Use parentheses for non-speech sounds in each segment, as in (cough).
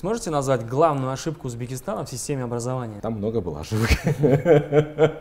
Сможете назвать главную ошибку Узбекистана в системе образования? Там много было ошибок.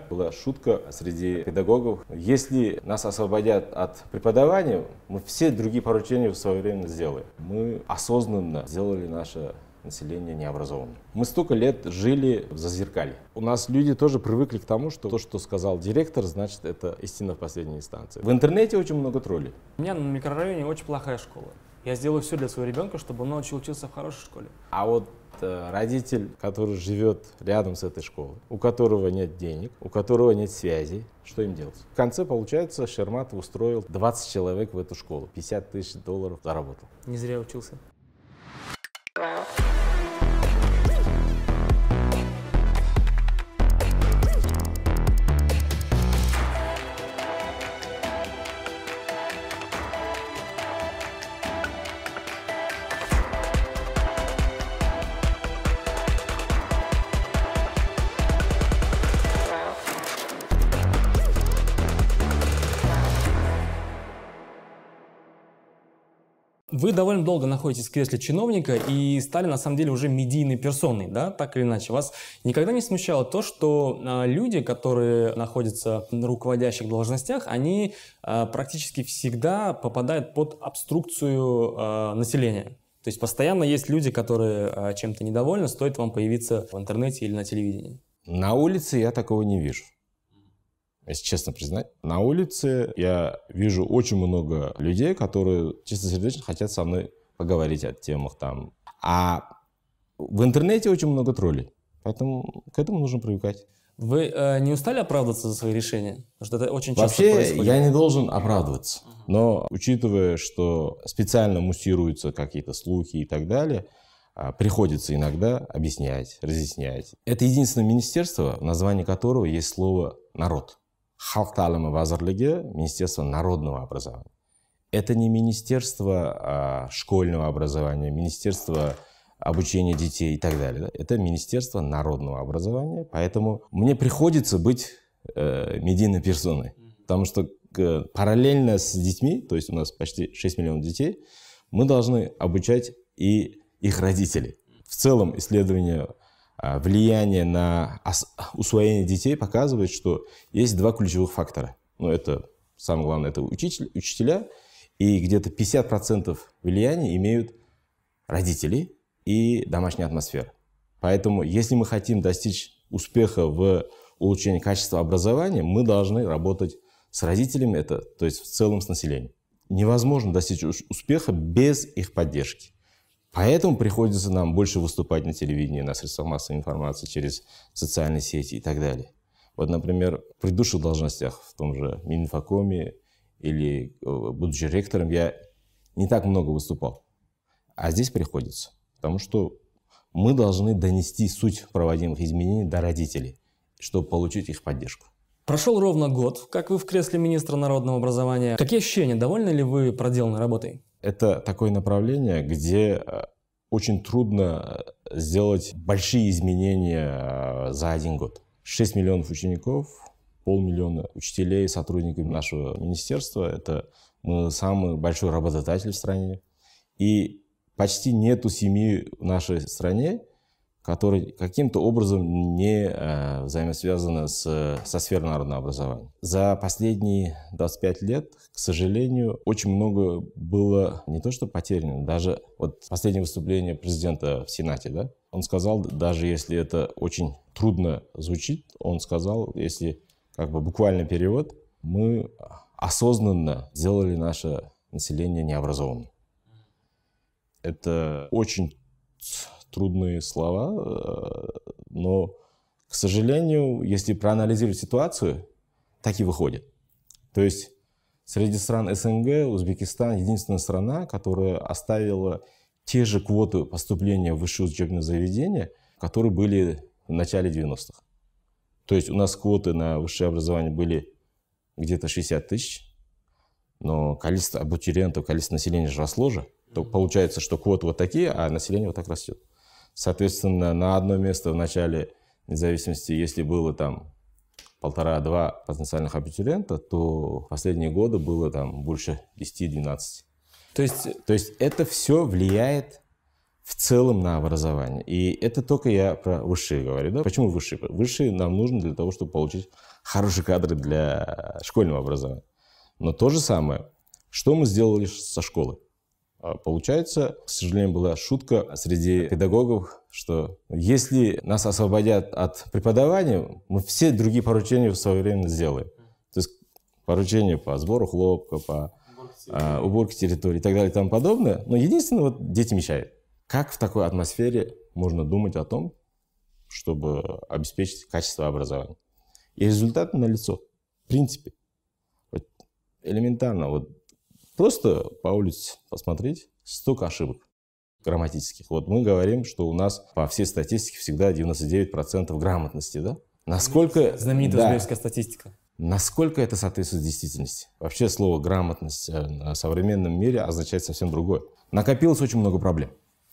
(laughs) Была шутка среди педагогов. Если нас освободят от преподавания, мы все другие поручения в свое время сделали. Мы осознанно сделали наше население необразованным. Мы столько лет жили в зазеркале. У нас люди тоже привыкли к тому, что то, что сказал директор, значит, это истина в последней инстанции. В интернете очень много троллей. У меня на микрорайоне очень плохая школа. Я сделаю все для своего ребенка, чтобы он научил учиться в хорошей школе. А вот э, родитель, который живет рядом с этой школой, у которого нет денег, у которого нет связей, что им делать? В конце, получается, Шерматов устроил 20 человек в эту школу, 50 тысяч долларов заработал. Не зря учился. довольно долго находитесь в кресле чиновника и стали на самом деле уже медийной персоной, да, так или иначе. Вас никогда не смущало то, что а, люди, которые находятся на руководящих должностях, они а, практически всегда попадают под обструкцию а, населения? То есть постоянно есть люди, которые чем-то недовольны, стоит вам появиться в интернете или на телевидении. На улице я такого не вижу если честно признать. На улице я вижу очень много людей, которые сердечно хотят со мной поговорить о темах там. А в интернете очень много троллей. Поэтому к этому нужно привыкать. Вы э, не устали оправдываться за свои решения? Потому что это очень часто Вообще, происходит. я не должен оправдываться. Но учитывая, что специально муссируются какие-то слухи и так далее, а, приходится иногда объяснять, разъяснять. Это единственное министерство, в названии которого есть слово «народ». Xalq ta'limi vazirligi Министерство народного образования. Это не министерство а, школьного образования, министерство обучения детей и так далее. Да? Это министерство народного образования. Поэтому мне приходится быть э, медийной персоной. Потому что э, параллельно с детьми, то есть у нас почти 6 миллионов детей, мы должны обучать и их родителей. В целом исследования а, влияние на усвоение детей показывает, что есть два ключевых фактора. Ну, это самое главное, это учитель, учителя, и где-то 50% влияния имеют родители и домашняя атмосфера. Поэтому, если мы хотим достичь успеха в улучшении качества образования, мы должны работать с родителями, это, то есть в целом с населением. Невозможно достичь успеха без их поддержки. Поэтому приходится нам больше выступать на телевидении, на средствах массовой информации, через социальные сети и так далее. Вот, например, в предыдущих должностях, в том же Минфакоме или э, будучи ректором, я не так много выступал. А здесь приходится. Потому что мы должны донести суть проводимых изменений до родителей, чтобы получить их поддержку. Прошел ровно год, как вы в кресле министра народного образования. Какие ощущения? Довольны ли вы проделанной работой? Это такое направление, где э, очень трудно э, сделать большие изменения э, за один год. 6 миллионов учеников, полмиллиона учителей, сотрудников нашего министерства. Это мы ну, самый большой работодатель в стране. И почти нету семьи в нашей стране, которые каким-то образом не э, взаимосвязаны с, со сферой народного образования. За последние 25 лет, к сожалению, очень много было не то что потеряно, даже вот последнее выступление президента в Сенате, да, он сказал, даже если это очень трудно звучит, он сказал, если как бы буквально перевод, мы осознанно сделали наше население необразованным. Это очень трудные слова, э, но, к сожалению, если проанализировать ситуацию, так и выходит. То есть среди стран СНГ Узбекистан единственная страна, которая оставила те же квоты поступления в высшее учебное заведение, которые были в начале 90-х. То есть у нас квоты на высшее образование были где-то 60 тысяч, но количество абитуриентов, количество населения же росло же. То получается, что квоты вот такие, а население вот так растет. Соответственно, на одно место в начале независимости, если было там полтора-два потенциальных абитуриента, то последние годы было там больше 10-12. То есть... то есть это все влияет в целом на образование. И это только я про высшие говорю. Да? Почему высшие? Высшие нам нужны для того, чтобы получить хорошие кадры для школьного образования. Но то же самое, что мы сделали со школы? А, получается, к сожалению, была шутка среди педагогов, что если нас освободят от преподавания, мы все другие поручения в свое время сделаем. То есть поручения по сбору хлопка, по а, уборке территории и так далее и тому подобное. Но единственное, вот дети мешают. Как в такой атмосфере можно думать о том, чтобы обеспечить качество образования? И результат налицо. В принципе. Вот элементарно. Вот Просто по улице посмотреть, столько ошибок грамматических. Вот мы говорим, что у нас по всей статистике всегда 99% грамотности, да? Насколько... Знаменитая да, статистика. Насколько это соответствует действительности? Вообще слово «грамотность» в э, современном мире означает совсем другое. Накопилось очень много проблем,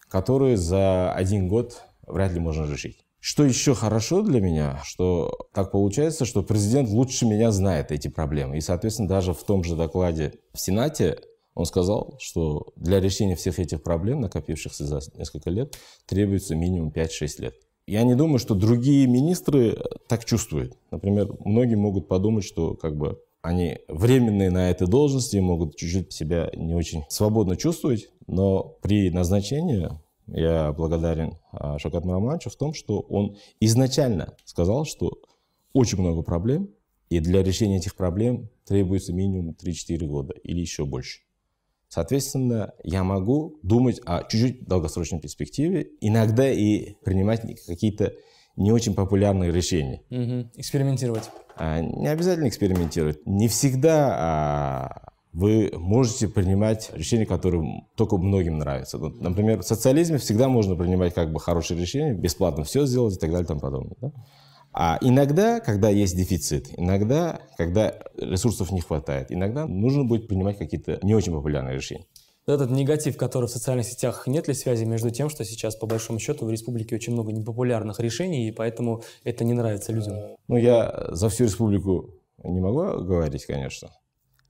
которые за один год вряд ли можно решить. Что еще хорошо для меня, что так получается, что президент лучше меня знает эти проблемы. И, соответственно, даже в том же докладе в Сенате он сказал, что для решения всех этих проблем, накопившихся за несколько лет, требуется минимум 5-6 лет. Я не думаю, что другие министры э, так чувствуют. Например, многие могут подумать, что как бы они временные на этой должности, могут чуть-чуть себя не очень свободно чувствовать, но при назначении я благодарен а, Шавкат Марамановичу в том, что он изначально сказал, что очень много проблем, и для решения этих проблем требуется минимум 3-4 года или еще больше. Соответственно, я могу думать о чуть-чуть долгосрочной перспективе, иногда и принимать какие-то не очень популярные решения. Угу. Экспериментировать. А, не обязательно экспериментировать. Не всегда а, вы можете принимать решения, которые только многим нравятся. Вот, например, в социализме всегда можно принимать как бы хорошие решения, бесплатно все сделать и так далее и тому подобное. Да? А иногда, когда есть дефицит, иногда, когда ресурсов не хватает, иногда нужно будет принимать какие-то не очень популярные решения. Этот негатив, который в социальных сетях, нет ли связи между тем, что сейчас, по большому счету, в республике очень много непопулярных решений, и поэтому это не нравится людям? Ну, я за всю республику не могу говорить, конечно,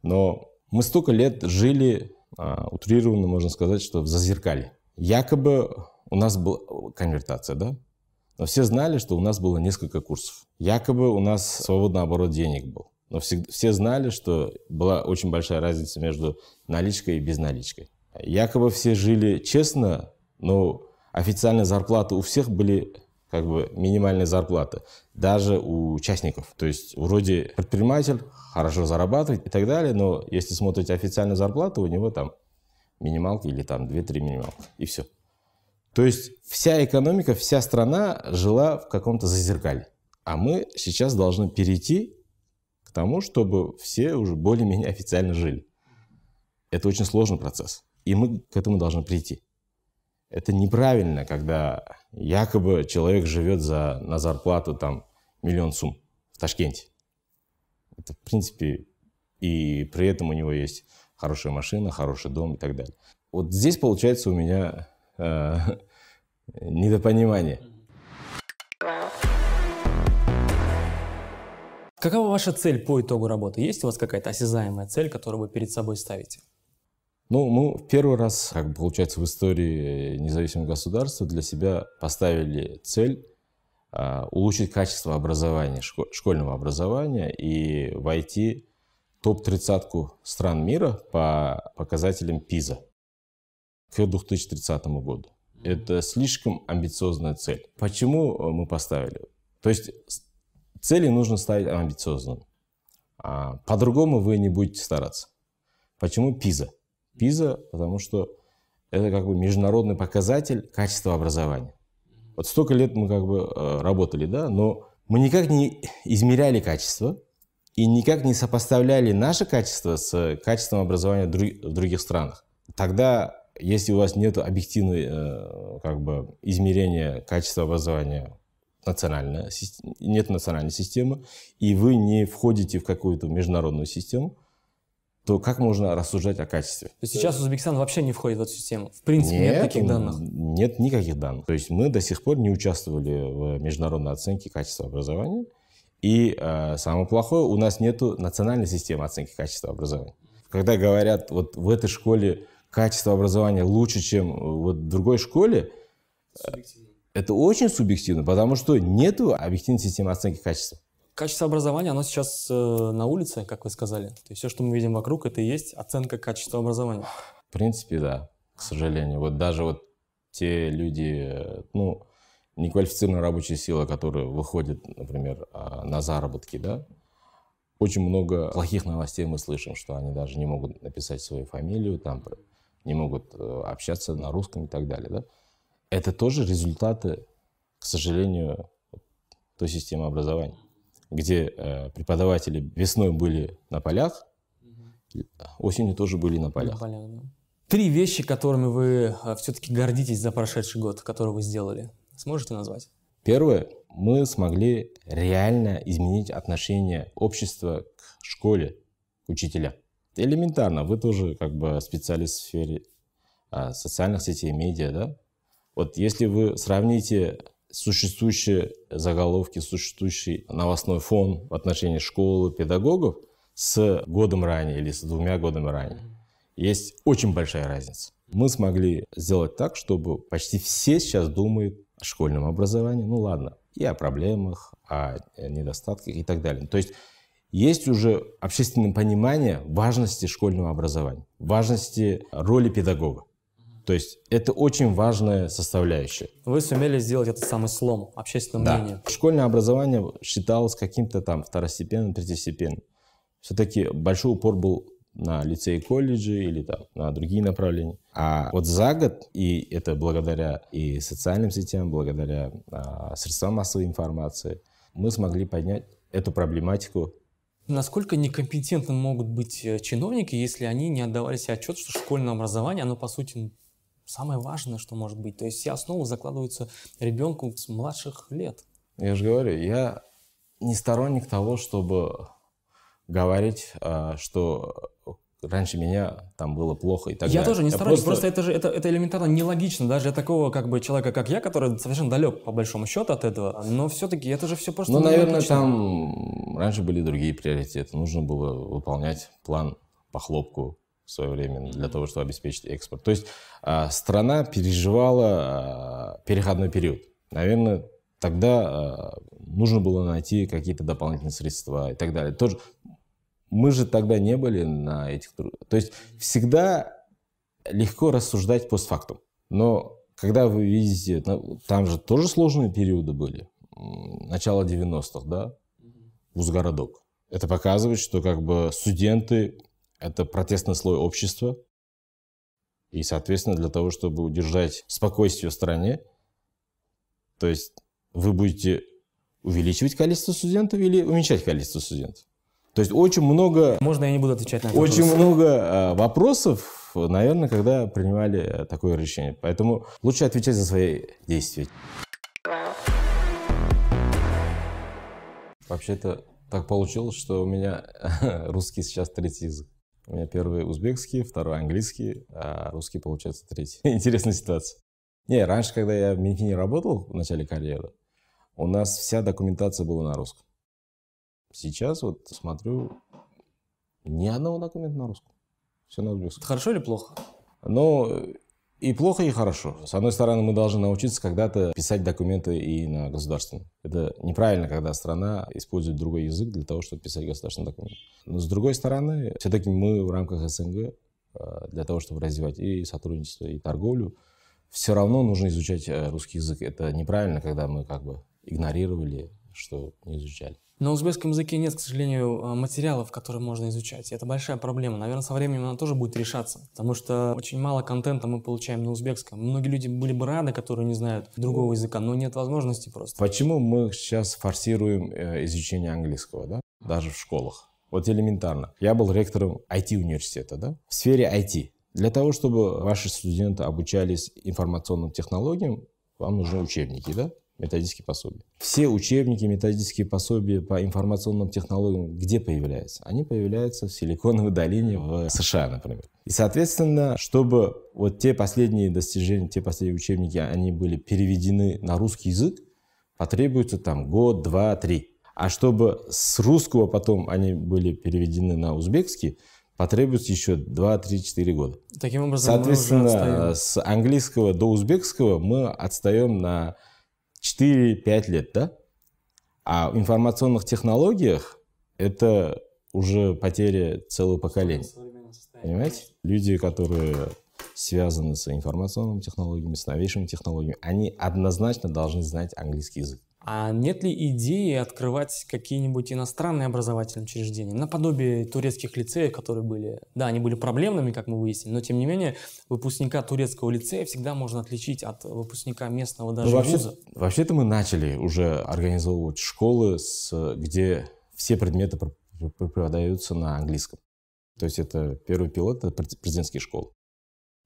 но мы столько лет жили, а, утрированно можно сказать, что в зазеркале. Якобы у нас была конвертация, да? Но все знали, что у нас было несколько курсов. Якобы у нас свободный оборот денег был. Но все, все знали, что была очень большая разница между наличкой и безналичкой. Якобы все жили честно, но официальные зарплаты у всех были как бы минимальной зарплаты, даже у участников. То есть вроде предприниматель хорошо зарабатывает и так далее, но если смотрите официальную зарплату, у него там минималка или там 2-3 минималки, и все. То есть вся экономика, вся страна жила в каком-то зазеркале. А мы сейчас должны перейти к тому, чтобы все уже более-менее официально жили. Это очень сложный процесс. И мы к этому должны прийти. Это неправильно, когда якобы человек живет за, на зарплату там миллион сум в Ташкенте. Это, в принципе, и при этом у него есть хорошая машина, хороший дом и так далее. Вот здесь получается у меня э, (laughs) недопонимание. Какова ваша цель по итогу работы? Есть у вас какая-то осязаемая цель, которую вы перед собой ставите? Ну, мы в первый раз, как получается, в истории э, независимого государства для себя поставили цель а, улучшить качество образования, школьного образования и войти в топ-30 стран мира по показателям ПИЗа к 2030 году. Это слишком амбициозная цель. Почему э, мы поставили? То есть цели нужно ставить амбициозным. А по-другому вы не будете стараться. Почему ПИЗа? ПИЗа, потому что это как бы международный показатель качества образования. Вот столько лет мы как бы э, работали, да, но мы никак не измеряли качество и никак не сопоставляли наше качество с качеством образования в других странах. Тогда, если у вас нет объективного э, как бы, измерения качества образования национальная, нет национальной системы, и вы не входите в какую-то международную систему, то как можно рассуждать о качестве? То есть сейчас Узбекистан вообще не входит в эту систему? В принципе, нет, нет таких данных? Нет никаких данных. То есть мы до сих пор не участвовали в международной оценке качества образования. И э, самое плохое, у нас нет национальной системы оценки качества образования. Когда говорят, вот в этой школе качество образования лучше, чем вот в другой школе, это очень субъективно, потому что нет объективной системы оценки качества. Качество образования, оно сейчас э, на улице, как вы сказали. То есть все, что мы видим вокруг, это и есть оценка качества образования. В принципе, да, к сожалению. Вот даже вот те люди, ну, неквалифицированная рабочая сила, которая выходит, например, а, на заработки, да, очень много плохих новостей мы слышим, что они даже не могут написать свою фамилию, там, не могут э, общаться на русском и так далее. Да? Это тоже результаты, к сожалению, той системы образования где э, преподаватели весной были на полях, осенью тоже были на полях. На полях да. Три вещи, которыми вы э, все-таки гордитесь за прошедший год, который вы сделали. Сможете назвать? Первое, мы смогли реально изменить отношение общества к школе, к учителям. Элементарно, вы тоже как бы специалист в сфере а, социальных сетей, медиа, да? Вот если вы сравните существующие заголовки, существующий новостной фон в отношении школы, педагогов с годом ранее или с двумя годами ранее. Есть очень большая разница. Мы смогли сделать так, чтобы почти все сейчас думают о школьном образовании, ну ладно, и о проблемах, о недостатках и так далее. То есть есть уже общественное понимание важности школьного образования, важности роли педагога. То есть это очень важная составляющая. Вы сумели сделать этот самый слом общественного да. мнения. Школьное образование считалось каким-то там второстепенным, третьестепенным. Все-таки большой упор был на лицеи, колледжи или там на другие направления. А вот за год, и это благодаря и социальным сетям, благодаря а, средствам массовой информации, мы смогли поднять эту проблематику. Насколько некомпетентны могут быть э, чиновники, если они не отдавали себе отчет, что школьное образование, оно по сути самое важное, что может быть. То есть все основы закладываются ребенку с младших лет. Я же говорю, я не сторонник того, чтобы говорить, а, что раньше меня там было плохо и так я далее. Я тоже не сторонник, просто... просто это же это, это элементарно нелогично даже для такого как бы человека, как я, который совершенно далек по большому счету от этого, но все-таки это же все просто Ну, наверное, там раньше были другие приоритеты, нужно было выполнять план по хлопку, в свое время для того, чтобы обеспечить экспорт. То есть а, страна переживала а, переходной период. Наверное, тогда а, нужно было найти какие-то дополнительные средства и так далее. Тоже мы же тогда не были на этих... То есть всегда легко рассуждать постфактум. Но когда вы видите, ну, там же тоже сложные периоды были. Начало 90-х, да? Узгородок. Это показывает, что как бы студенты это протестный слой общества. И, соответственно, для того, чтобы удержать спокойствие в стране, то есть вы будете увеличивать количество студентов или уменьшать количество студентов? То есть очень много... Можно я не буду отвечать на этот Очень вопрос. много а, вопросов, наверное, когда принимали э, такое решение. Поэтому лучше отвечать за свои действия. Вообще-то так получилось, что у меня (laughs) русский сейчас третий язык. У меня первый узбекский, второй английский, а русский, получается, третий. (laughs) Интересная ситуация. Не, раньше, когда я в Минфине работал в начале карьеры, у нас вся документация была на русском. Сейчас вот смотрю, ни одного документа на русском. Все на узбекском. хорошо или плохо? Ну, и плохо, и хорошо. С одной стороны, мы должны научиться когда-то писать документы и на государственном. Это неправильно, когда страна использует другой язык для того, чтобы писать государственный документ. Но с другой стороны, все-таки мы в рамках СНГ э, для того, чтобы развивать и сотрудничество, и торговлю, все равно нужно изучать э, русский язык. Это неправильно, когда мы как бы игнорировали, что не изучали. На узбекском языке нет, к сожалению, э, материалов, которые можно изучать. это большая проблема. Наверное, со временем она тоже будет решаться, потому что очень мало контента мы получаем на узбекском. Многие люди были бы рады, которые не знают другого языка, но нет возможности просто. Почему мы сейчас форсируем э, изучение английского, да? Даже в школах. Вот элементарно. Я был ректором IT-университета, да? В сфере IT. Для того, чтобы ваши студенты обучались информационным технологиям, вам нужны учебники, да? методические пособия. Все учебники, методические пособия по информационным технологиям где появляются? Они появляются в Силиконовой долине в США, например. И, соответственно, чтобы вот те последние достижения, те последние учебники, они были переведены на русский язык, потребуется там год, два, три. А чтобы с русского потом они были переведены на узбекский, потребуется еще 2-3-4 года. Таким образом, Соответственно, с английского до узбекского мы отстаем на 4-5 лет, да? А в информационных технологиях это уже потеря целого поколения. Понимаете? Люди, которые связаны с информационными технологиями, с новейшими технологиями, они однозначно должны знать английский язык. А нет ли идеи открывать какие-нибудь иностранные образовательные учреждения, наподобие турецких лицеев, которые были? Да, они были проблемными, как мы выяснили, но тем не менее выпускника турецкого лицея всегда можно отличить от выпускника местного даже ну, вообще, вуза. Вообще-то мы начали уже организовывать школы, с, где все предметы преподаются на английском. То есть это первый пилот, это президентские школы.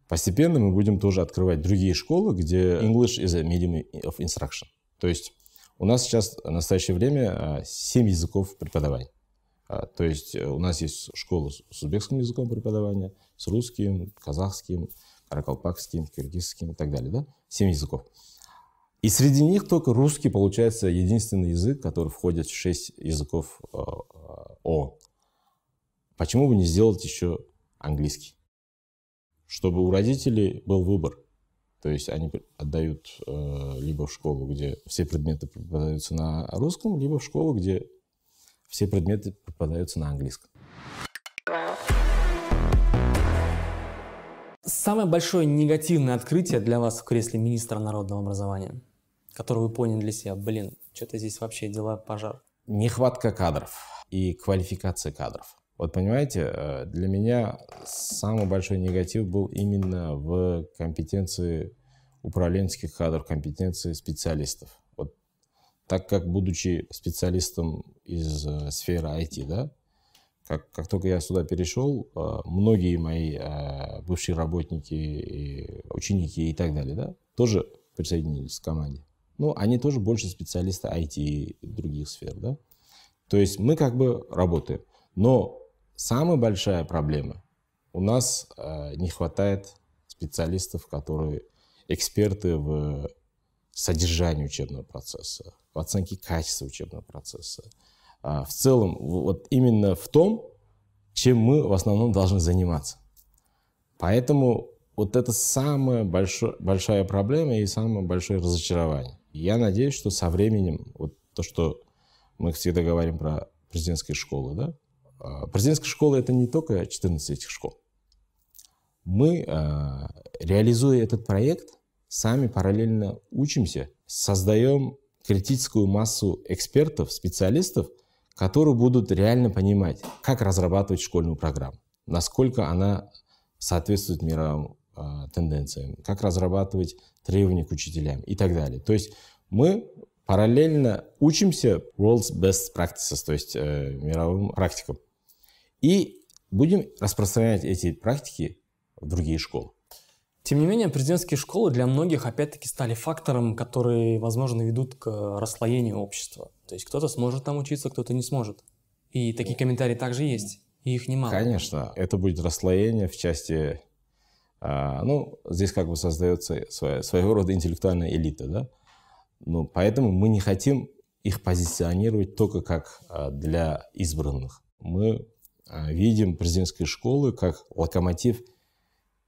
Постепенно мы будем тоже открывать другие школы, где English is a medium of instruction. То есть у нас сейчас в настоящее время 7 а, языков преподавания. А, то есть э, у нас есть школа с узбекским языком преподавания, с русским, казахским, каракалпакским, киргизским и так далее. Да? 7 языков. И среди них только русский, получается, единственный язык, который входит в 6 языков э, э, ООН. Почему бы не сделать еще английский? Чтобы у родителей был выбор – то есть они отдают э, либо в школу, где все предметы преподаются на русском, либо в школу, где все предметы преподаются на английском. Самое большое негативное открытие для вас в кресле министра народного образования, которое вы поняли для себя, блин, что-то здесь вообще дела пожар. Нехватка кадров и квалификация кадров. Вот понимаете, э, для меня самый большой негатив был именно в компетенции управленческих кадров, компетенции специалистов. Вот так как, будучи специалистом из э, сферы IT, да, как, как только я сюда перешел, э, многие мои бывшие работники, ученики и так далее, да, тоже присоединились к команде. Ну, они тоже больше специалисты IT и других сфер, да. То есть мы как бы работаем. Но Самая большая проблема у нас э, не хватает специалистов, которые эксперты в содержании учебного процесса, в оценке качества учебного процесса. А в целом, вот именно в том, чем мы в основном должны заниматься. Поэтому вот это самая большо, большая проблема и самое большое разочарование. я надеюсь, что со временем, вот то, что мы всегда говорим про президентские школы, да, а, Президентская школа – это не только 14 этих школ. Мы, а, реализуя этот проект, сами параллельно учимся, создаем критическую массу экспертов, специалистов, которые будут реально понимать, как разрабатывать школьную программу, насколько она соответствует мировым а, тенденциям, как разрабатывать требования к учителям и так далее. То есть мы параллельно учимся world's best practices, то есть э, мировым практикам. И будем распространять эти практики в другие школы. Тем не менее, президентские школы для многих опять-таки стали фактором, который, возможно, ведут к расслоению общества. То есть кто-то сможет там учиться, кто-то не сможет. И такие комментарии также есть, и их немало. Конечно, это будет расслоение в части... А, ну, здесь как бы создается своя, своего рода интеллектуальная элита, да? Ну, поэтому мы не хотим их позиционировать только как а, для избранных. Мы а, видим президентские школы как локомотив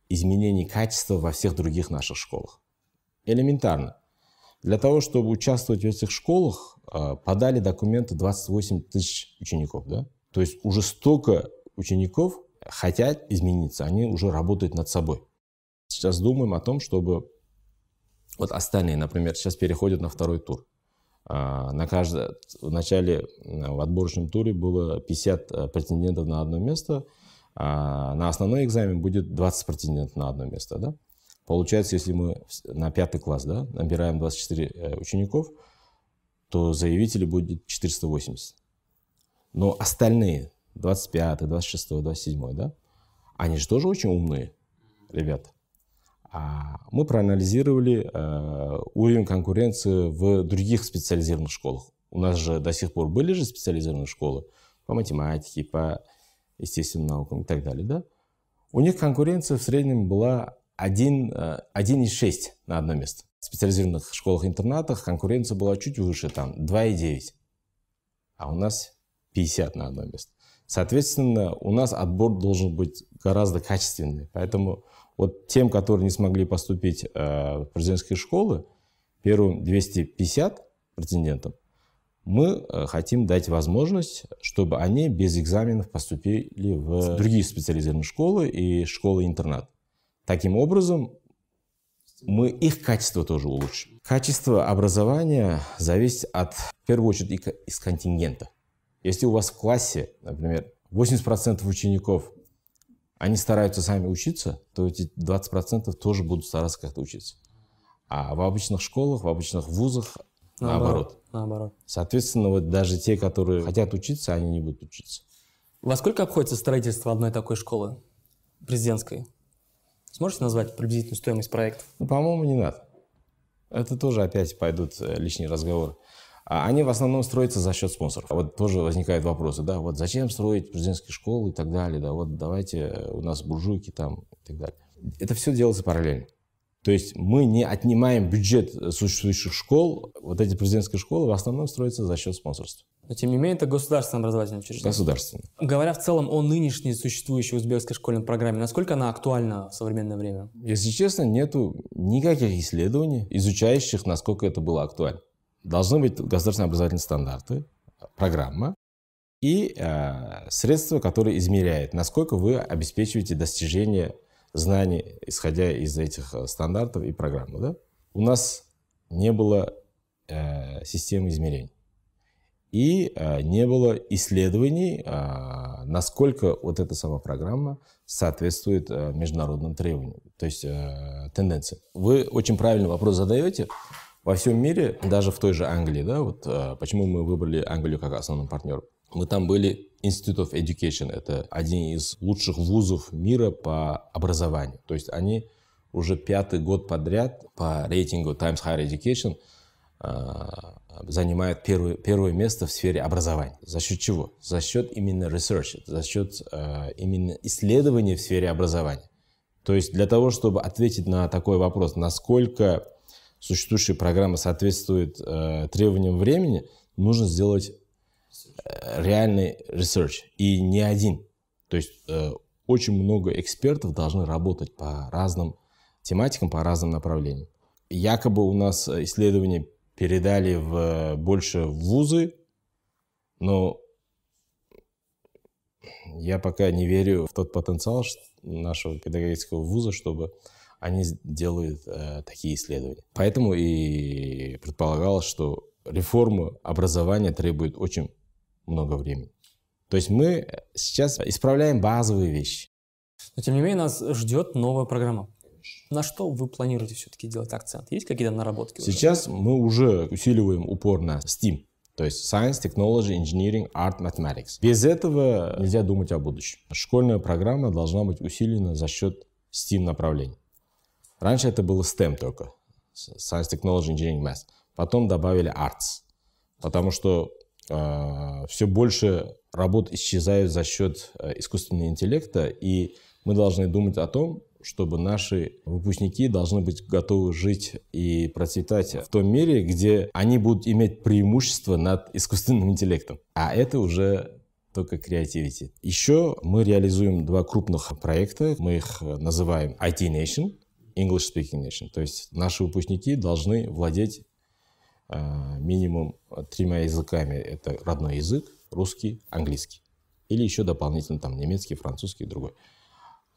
изменений качества во всех других наших школах. Элементарно. Для того, чтобы участвовать в этих школах, а, подали документы 28 тысяч учеников. Да? То есть уже столько учеников хотят измениться, они уже работают над собой. Сейчас думаем о том, чтобы вот остальные, например, сейчас переходят на второй тур. А, на каждом, в начале, в отборочном туре было 50 э, претендентов на одно место, а на основной экзамен будет 20 претендентов на одно место. Да? Получается, если мы на пятый класс да, набираем 24 э, учеников, то заявителей будет 480. Но остальные, 25, 26, 27, да, они же тоже очень умные ребята. А мы проанализировали э, уровень конкуренции в других специализированных школах. У нас же до сих пор были же специализированные школы по математике, по естественным наукам и так далее. Да? У них конкуренция в среднем была 1,6 э, на одно место. В специализированных школах-интернатах конкуренция была чуть выше, там 2,9. А у нас 50 на одно место. Соответственно, у нас отбор должен быть гораздо качественнее, Поэтому вот тем, которые не смогли поступить э, в президентские школы, первым 250 претендентам, мы э, хотим дать возможность, чтобы они без экзаменов поступили в другие специализированные школы и школы-интернат. Таким образом, мы их качество тоже улучшим. Качество образования зависит от, в первую очередь, из контингента. Если у вас в классе, например, 80% учеников они стараются сами учиться, то эти 20% тоже будут стараться как-то учиться. А в обычных школах, в обычных вузах наоборот. Наоборот. Соответственно, вот даже те, которые хотят учиться, они не будут учиться. Во сколько обходится строительство одной такой школы президентской? Сможете назвать приблизительную стоимость проекта? Ну, по-моему, не надо. Это тоже опять пойдут э, лишние разговоры. А они в основном строятся за счет спонсоров. Вот тоже возникают вопросы, да, вот зачем строить президентские школы и так далее, да, вот давайте у нас буржуйки там и так далее. Это все делается параллельно. То есть мы не отнимаем бюджет существующих школ. Вот эти президентские школы в основном строятся за счет спонсорства. Но тем не менее, это государственное образовательное учреждение. Государственное. Говоря в целом о нынешней существующей узбекской школьной программе, насколько она актуальна в современное время? Если честно, нету никаких исследований, изучающих, насколько это было актуально должны быть государственные образовательные стандарты, программа и э, средства, которые измеряют, насколько вы обеспечиваете достижение знаний, исходя из этих э, стандартов и программы. Да? У нас не было э, системы измерений. И э, не было исследований, э, насколько вот эта сама программа соответствует э, международным требованиям, то есть э, тенденциям. Вы очень правильный вопрос задаете. Во всем мире, даже в той же Англии, да, вот э, почему мы выбрали Англию как основным партнером. Мы там были Institute of Education. Это один из лучших вузов мира по образованию. То есть они уже пятый год подряд по рейтингу Times Higher Education э, занимают первое, первое место в сфере образования. За счет чего? За счет именно research, за счет э, именно исследований в сфере образования. То есть для того, чтобы ответить на такой вопрос, насколько существующая программа соответствует э, требованиям времени, нужно сделать э, реальный research. И не один. То есть э, очень много экспертов должны работать по разным тематикам, по разным направлениям. Якобы у нас исследования передали в, больше в вузы, но я пока не верю в тот потенциал нашего педагогического вуза, чтобы они делают э, такие исследования. Поэтому и предполагалось, что реформа образования требует очень много времени. То есть мы э, сейчас исправляем базовые вещи. Но тем не менее нас ждет новая программа. На что вы планируете все-таки делать акцент? Есть какие-то наработки? Сейчас уже? мы уже усиливаем упор на STEAM. То есть Science, Technology, Engineering, Art, Mathematics. Без этого нельзя думать о будущем. Школьная программа должна быть усилена за счет STEAM направлений. Раньше это было STEM только, Science, Technology, Engineering, Math. Потом добавили Arts, потому что э, все больше работ исчезают за счет э, искусственного интеллекта, и мы должны думать о том, чтобы наши выпускники должны быть готовы жить и процветать в том мире, где они будут иметь преимущество над искусственным интеллектом. А это уже только креативити. Еще мы реализуем два крупных проекта. Мы их э, называем IT Nation. English Speaking Nation. То есть наши выпускники должны владеть э, минимум э, тремя языками. Это родной язык, русский, английский. Или еще дополнительно там немецкий, французский и другой.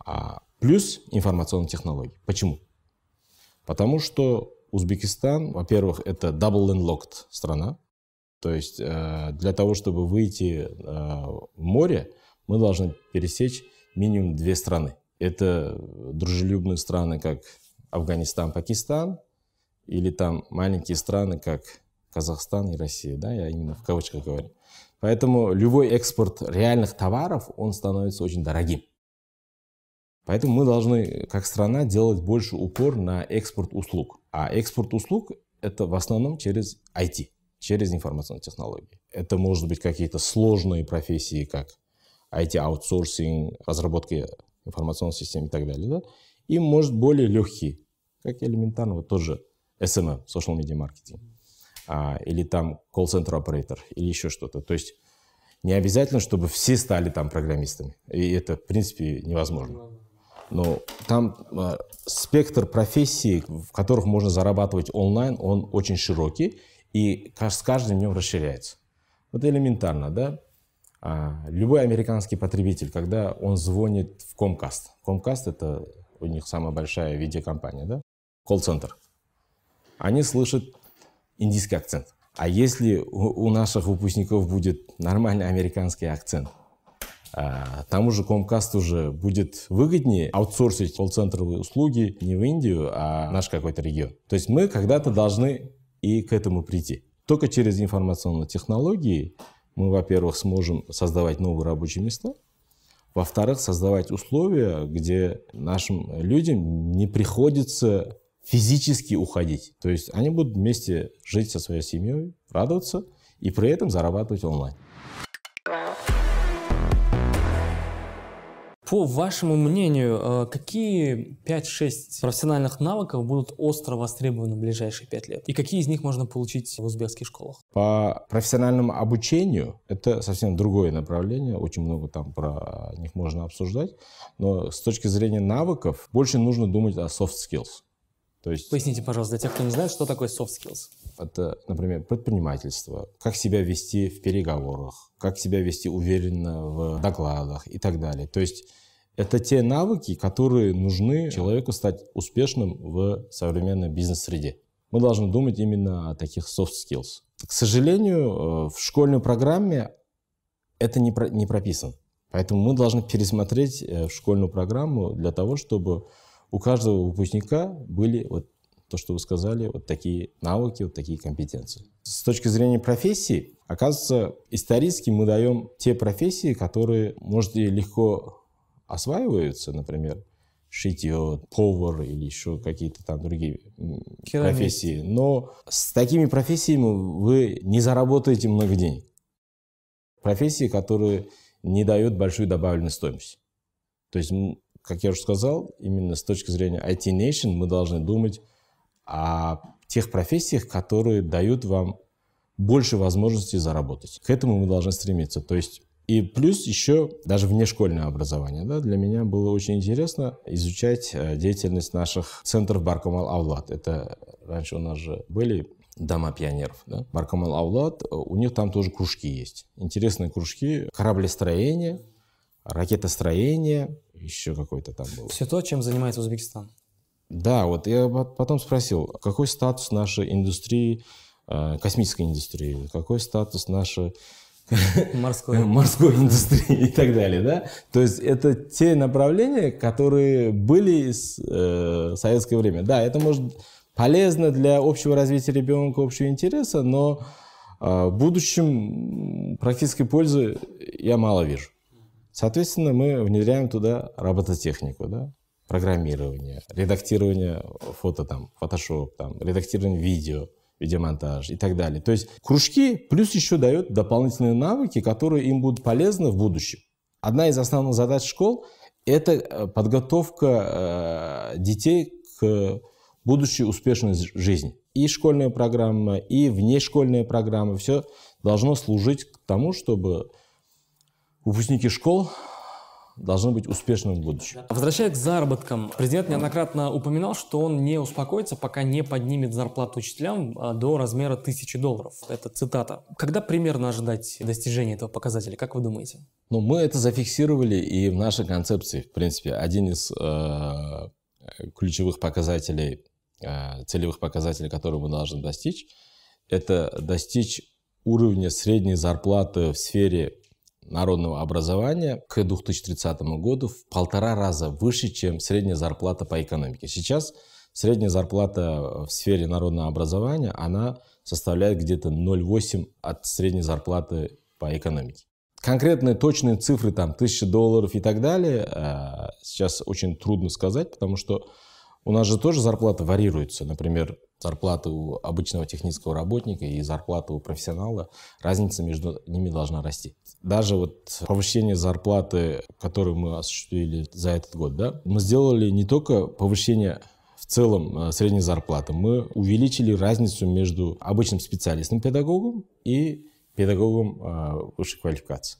А, плюс информационные технологии. Почему? Потому что Узбекистан, во-первых, это double landlocked страна. То есть э, для того, чтобы выйти э, в море, мы должны пересечь минимум две страны. Это дружелюбные страны, как Афганистан, Пакистан, или там маленькие страны, как Казахстан и Россия, да, я именно в кавычках говорю. Поэтому любой экспорт реальных товаров, он становится очень дорогим. Поэтому мы должны, как страна, делать больше упор на экспорт услуг. А экспорт услуг – это в основном через IT, через информационные технологии. Это может быть какие-то сложные профессии, как IT-аутсорсинг, разработка информационной системе и так далее, да, и, может, более легкий, как элементарного тоже SMM, Social Media Marketing, а, или там call center operator или еще что-то. То есть не обязательно, чтобы все стали там программистами. И это, в принципе, невозможно. Но там э, спектр профессий, в которых можно зарабатывать онлайн, он очень широкий, и с каждым днем расширяется. Вот элементарно, да? А, любой американский потребитель, когда он звонит в Comcast, Comcast это у них самая большая видеокомпания, да? Колл-центр. Они слышат индийский акцент. А если у наших выпускников будет нормальный американский акцент, а, тому же Comcast уже будет выгоднее аутсорсить колл-центровые услуги не в Индию, а в наш какой-то регион. То есть мы когда-то должны и к этому прийти. Только через информационные технологии мы, во-первых, сможем создавать новые рабочие места, во-вторых, создавать условия, где нашим людям не приходится физически уходить. То есть они будут вместе жить со своей семьей, радоваться и при этом зарабатывать онлайн. По вашему мнению, э, какие 5-6 профессиональных навыков будут остро востребованы в ближайшие 5 лет? И какие из них можно получить в узбекских школах? По профессиональному обучению это совсем другое направление. Очень много там про них можно обсуждать. Но с точки зрения навыков больше нужно думать о soft skills. То есть... Поясните, пожалуйста, для тех, кто не знает, что такое soft skills. Это, например, предпринимательство, как себя вести в переговорах, как себя вести уверенно в докладах и так далее. То есть это те навыки, которые нужны человеку стать успешным в современной бизнес-среде. Мы должны думать именно о таких soft skills. К сожалению, э, в школьной программе это не, про, не прописано. Поэтому мы должны пересмотреть э, школьную программу для того, чтобы у каждого выпускника были вот то, что вы сказали, вот такие навыки, вот такие компетенции. С точки зрения профессии, оказывается, исторически мы даем те профессии, которые, может, и легко осваиваются, например, шитье, повар или еще какие-то там другие Керамит. профессии. Но с такими профессиями вы не заработаете много денег. Профессии, которые не дают большую добавленную стоимость. То есть как я уже сказал, именно с точки зрения IT Nation мы должны думать о тех профессиях, которые дают вам больше возможностей заработать. К этому мы должны стремиться. То есть и плюс еще даже внешкольное образование. Да, для меня было очень интересно изучать э, деятельность наших центров Баркомал Авлад. Это раньше у нас же были дома пионеров. Да? Баркамал Авлад, э, у них там тоже кружки есть. Интересные кружки, кораблестроение, ракетостроение, еще какой-то там был. Все то, чем занимается Узбекистан. Да, вот я потом спросил, какой статус нашей индустрии, э, космической индустрии, какой статус нашей (laughs) морской. морской индустрии и так далее, да? То есть это те направления, которые были с э, советское время. Да, это может полезно для общего развития ребенка, общего интереса, но э, в будущем практической пользы я мало вижу. Соответственно, мы внедряем туда робототехнику, да? программирование, редактирование фото, там, фотошоп, там, редактирование видео, видеомонтаж и так далее. То есть кружки плюс еще дают дополнительные навыки, которые им будут полезны в будущем. Одна из основных задач школ – это э, подготовка э, детей к будущей успешной жизни. И школьная программа, и внешкольная программа – все должно служить к тому, чтобы Выпускники школ должны быть успешными в будущем. Возвращаясь к заработкам, президент неоднократно упоминал, что он не успокоится, пока не поднимет зарплату учителям а, до размера тысячи долларов. Это цитата. Когда примерно ожидать достижения этого показателя, как вы думаете? Ну, мы это зафиксировали и в нашей концепции, в принципе, один из э, ключевых показателей, э, целевых показателей, которые мы должны достичь, это достичь уровня средней зарплаты в сфере народного образования к 2030 году в полтора раза выше, чем средняя зарплата по экономике. Сейчас средняя зарплата в сфере народного образования, она составляет где-то 0,8 от средней зарплаты по экономике. Конкретные точные цифры, там, 1000 долларов и так далее, э, сейчас очень трудно сказать, потому что у нас же тоже зарплаты варьируются. Например, зарплата у обычного технического работника и зарплата у профессионала, разница между ними должна расти даже вот повышение зарплаты, которое мы осуществили за этот год, да, мы сделали не только повышение в целом э, средней зарплаты, мы увеличили разницу между обычным специалистным педагогом и педагогом э, высшей квалификации.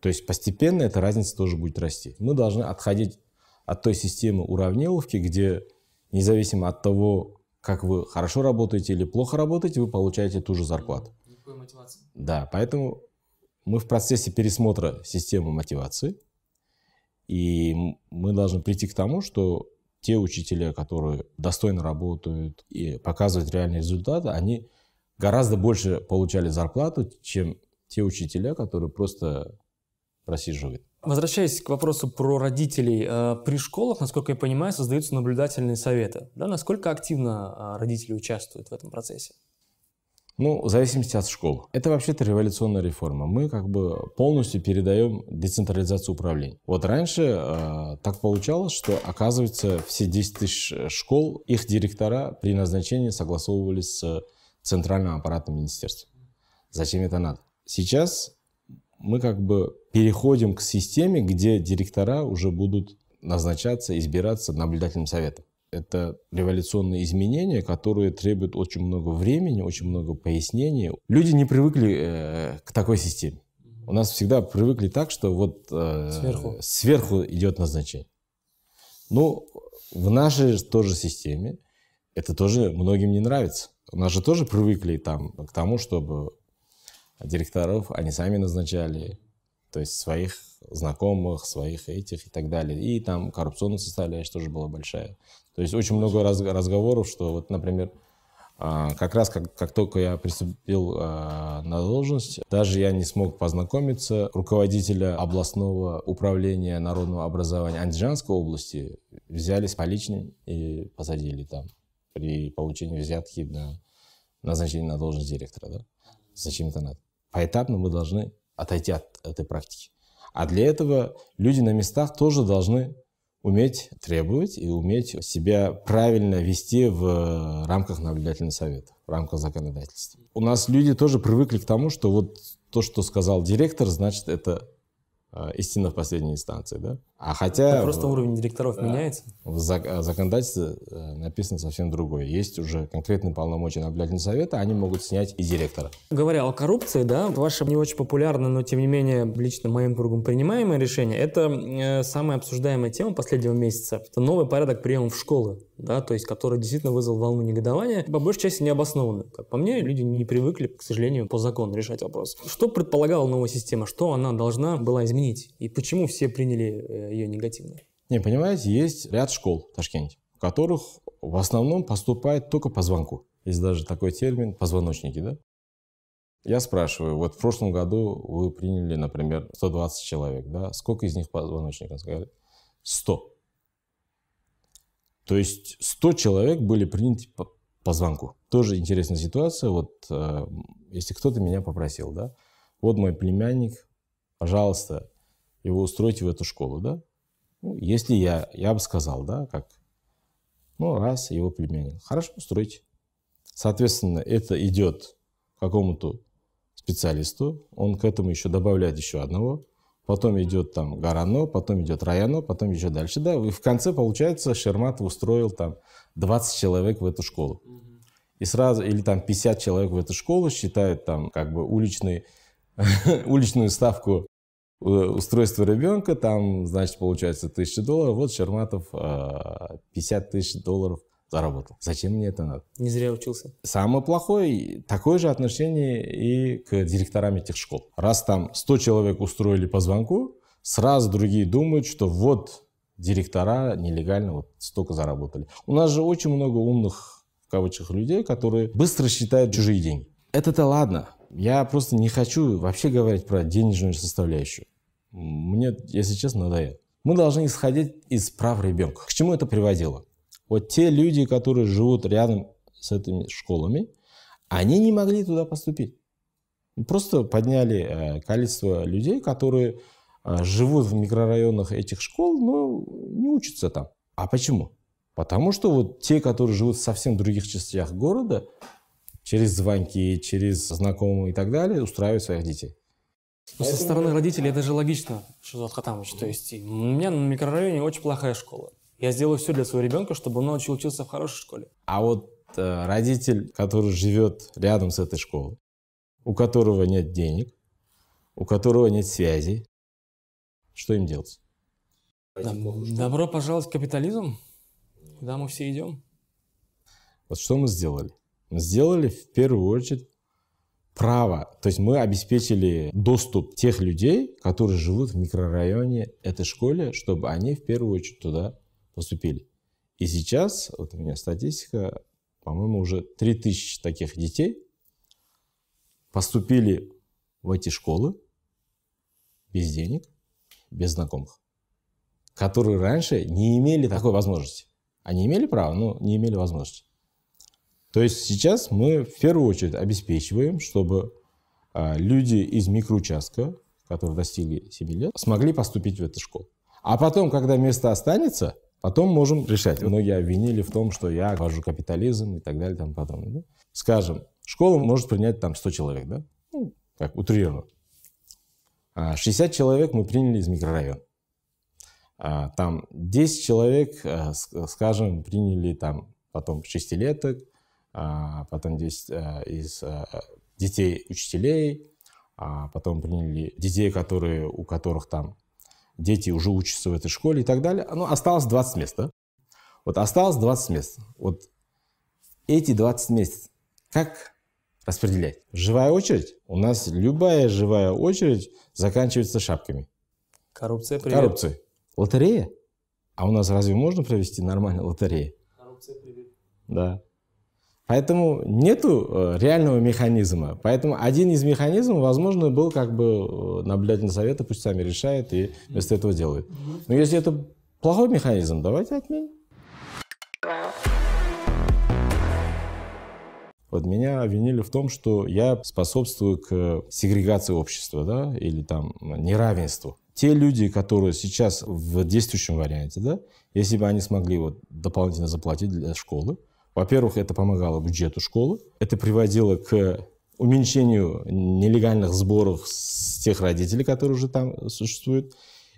То есть постепенно эта разница тоже будет расти. Мы должны отходить от той системы уравниловки, где независимо от того, как вы хорошо работаете или плохо работаете, вы получаете ту же зарплату. Никакой мотивации. Да, поэтому мы в процессе пересмотра системы мотивации, и мы должны прийти к тому, что те учителя, которые достойно работают и показывают реальные результаты, они гораздо больше получали зарплату, чем те учителя, которые просто просиживают. Возвращаясь к вопросу про родителей, э, при школах, насколько я понимаю, создаются наблюдательные советы. Да? Насколько активно э, родители участвуют в этом процессе? Ну, в зависимости от школ. Это вообще-то революционная реформа. Мы как бы полностью передаем децентрализацию управления. Вот раньше э, так получалось, что, оказывается, все 10 тысяч э, школ, их директора при назначении согласовывались с центральным аппаратом министерства. Зачем это надо? Сейчас мы как бы переходим к системе, где директора уже будут назначаться, избираться наблюдательным советом это революционные изменения, которые требуют очень много времени, очень много пояснений. Люди не привыкли э, к такой системе. У нас всегда привыкли так, что вот э, сверху. сверху идет назначение. Ну, в нашей тоже системе это тоже многим не нравится. У нас же тоже привыкли там к тому, чтобы директоров они сами назначали, то есть своих знакомых, своих этих и так далее. И там коррупционная составляющая тоже была большая. То есть очень много раз, разговоров, что вот, например, а, как раз как, как только я приступил а, на должность, даже я не смог познакомиться руководителя областного управления народного образования Андижанской области. Взялись по личным и посадили там при получении взятки на назначение на должность директора. Да? Зачем это надо? Поэтапно мы должны отойти от этой практики. А для этого люди на местах тоже должны уметь требовать и уметь себя правильно вести в э, рамках наблюдательного совета, в рамках законодательства. У нас люди тоже привыкли к тому, что вот то, что сказал директор, значит, это э, истина в последней инстанции. Да? А хотя... Это просто уровень директоров да, меняется? В э, законодательстве э, написано совсем другое. Есть уже конкретные полномочия наблюдательного совета, они могут снять и директора. Говоря о коррупции, да, ваше не очень популярное, но тем не менее лично моим кругом принимаемое решение, это э, самая обсуждаемая тема последнего месяца. Это новый порядок приема в школы да, то есть который действительно вызвал волну негодования, по большей части необоснованно. Как по мне, люди не привыкли, к сожалению, по закону решать вопрос. Что предполагала новая система, что она должна была изменить, и почему все приняли ее негативно. Не, понимаете, есть ряд школ в Ташкенте, в которых в основном поступает только по звонку. Есть даже такой термин «позвоночники», да? Я спрашиваю, вот в прошлом году вы приняли, например, 120 человек, да? Сколько из них позвоночников? Сказали, 100. То есть 100 человек были приняты по, по звонку. Тоже интересная ситуация. Вот э, если кто-то меня попросил, да? Вот мой племянник, пожалуйста, его устроить в эту школу, да? Ну, если я, я бы сказал, да, как, ну, раз, его племянник. Хорошо, устройте. Соответственно, это идет какому-то специалисту, он к этому еще добавляет еще одного, потом идет там Гарано, потом идет Раяно, потом еще дальше, да, и в конце, получается, Шермат устроил там 20 человек в эту школу. И сразу, или там 50 человек в эту школу считают там как бы уличный, (laughs) уличную ставку Э, устройство ребенка, там, значит, получается 1000 долларов, вот Шерматов 50 э, тысяч долларов заработал. Зачем мне это надо? Не зря учился. Самое плохое, такое же отношение и к директорам этих школ. Раз там 100 человек устроили по звонку, сразу другие думают, что вот директора нелегально вот столько заработали. У нас же очень много умных, в кавычках, людей, которые быстро считают чужие деньги. Это-то ладно, я просто не хочу вообще говорить про денежную составляющую. Мне, если честно, надоело. Мы должны исходить из прав ребенка. К чему это приводило? Вот те люди, которые живут рядом с этими школами, они не могли туда поступить. Просто подняли э, количество людей, которые э, живут в микрорайонах этих школ, но не учатся там. А почему? Потому что вот те, которые живут в совсем других частях города, через звонки, через знакомые и так далее устраивать своих детей. Ну, со стороны родителей это же логично, Шизот Хатамович. То есть у меня на микрорайоне очень плохая школа. Я сделаю все для своего ребенка, чтобы он научился учиться в хорошей школе. А вот э, родитель, который живет рядом с этой школой, у которого нет денег, у которого нет связей, что им делать? Добро пожаловать в капитализм, куда мы все идем. Вот что мы сделали? сделали в первую очередь право. То есть мы обеспечили доступ тех людей, которые живут в микрорайоне этой школе, чтобы они в первую очередь туда поступили. И сейчас, вот у меня статистика, по-моему, уже 3000 таких детей поступили в эти школы без денег, без знакомых, которые раньше не имели такой возможности. Они имели право, но не имели возможности. То есть сейчас мы в первую очередь обеспечиваем, чтобы а, люди из микроучастка, которые достигли 7 лет, смогли поступить в эту школу. А потом, когда место останется, потом можем решать. Многие обвинили в том, что я вожу капитализм и так далее, там потом. Да? Скажем, школа может принять там 100 человек, да? Ну, как утрированно. 60 а, человек мы приняли из микрорайона. А, там 10 человек, э, скажем, приняли там потом шестилеток, а, потом 10 а, из а, детей учителей, потом приняли детей, которые, у которых там дети уже учатся в этой школе и так далее. Ну, осталось 20 мест, да? Вот осталось 20 мест. Вот эти 20 мест как распределять? Живая очередь? У нас любая живая очередь заканчивается шапками. Коррупция, привет. Коррупция. Лотерея? А у нас разве можно провести нормальную лотерею? Коррупция, привет. Да. Поэтому нету э, реального механизма. Поэтому один из механизмов, возможно, был как бы э, наблюдательный совет, пусть сами решают и вместо этого делают. Но если это плохой механизм, давайте отменим. Вот меня обвинили в том, что я способствую к сегрегации общества, да, или там неравенству. Те люди, которые сейчас в действующем варианте, да, если бы они смогли вот дополнительно заплатить для школы, во-первых, это помогало бюджету школы, это приводило к уменьшению нелегальных сборов с тех родителей, которые уже там существуют.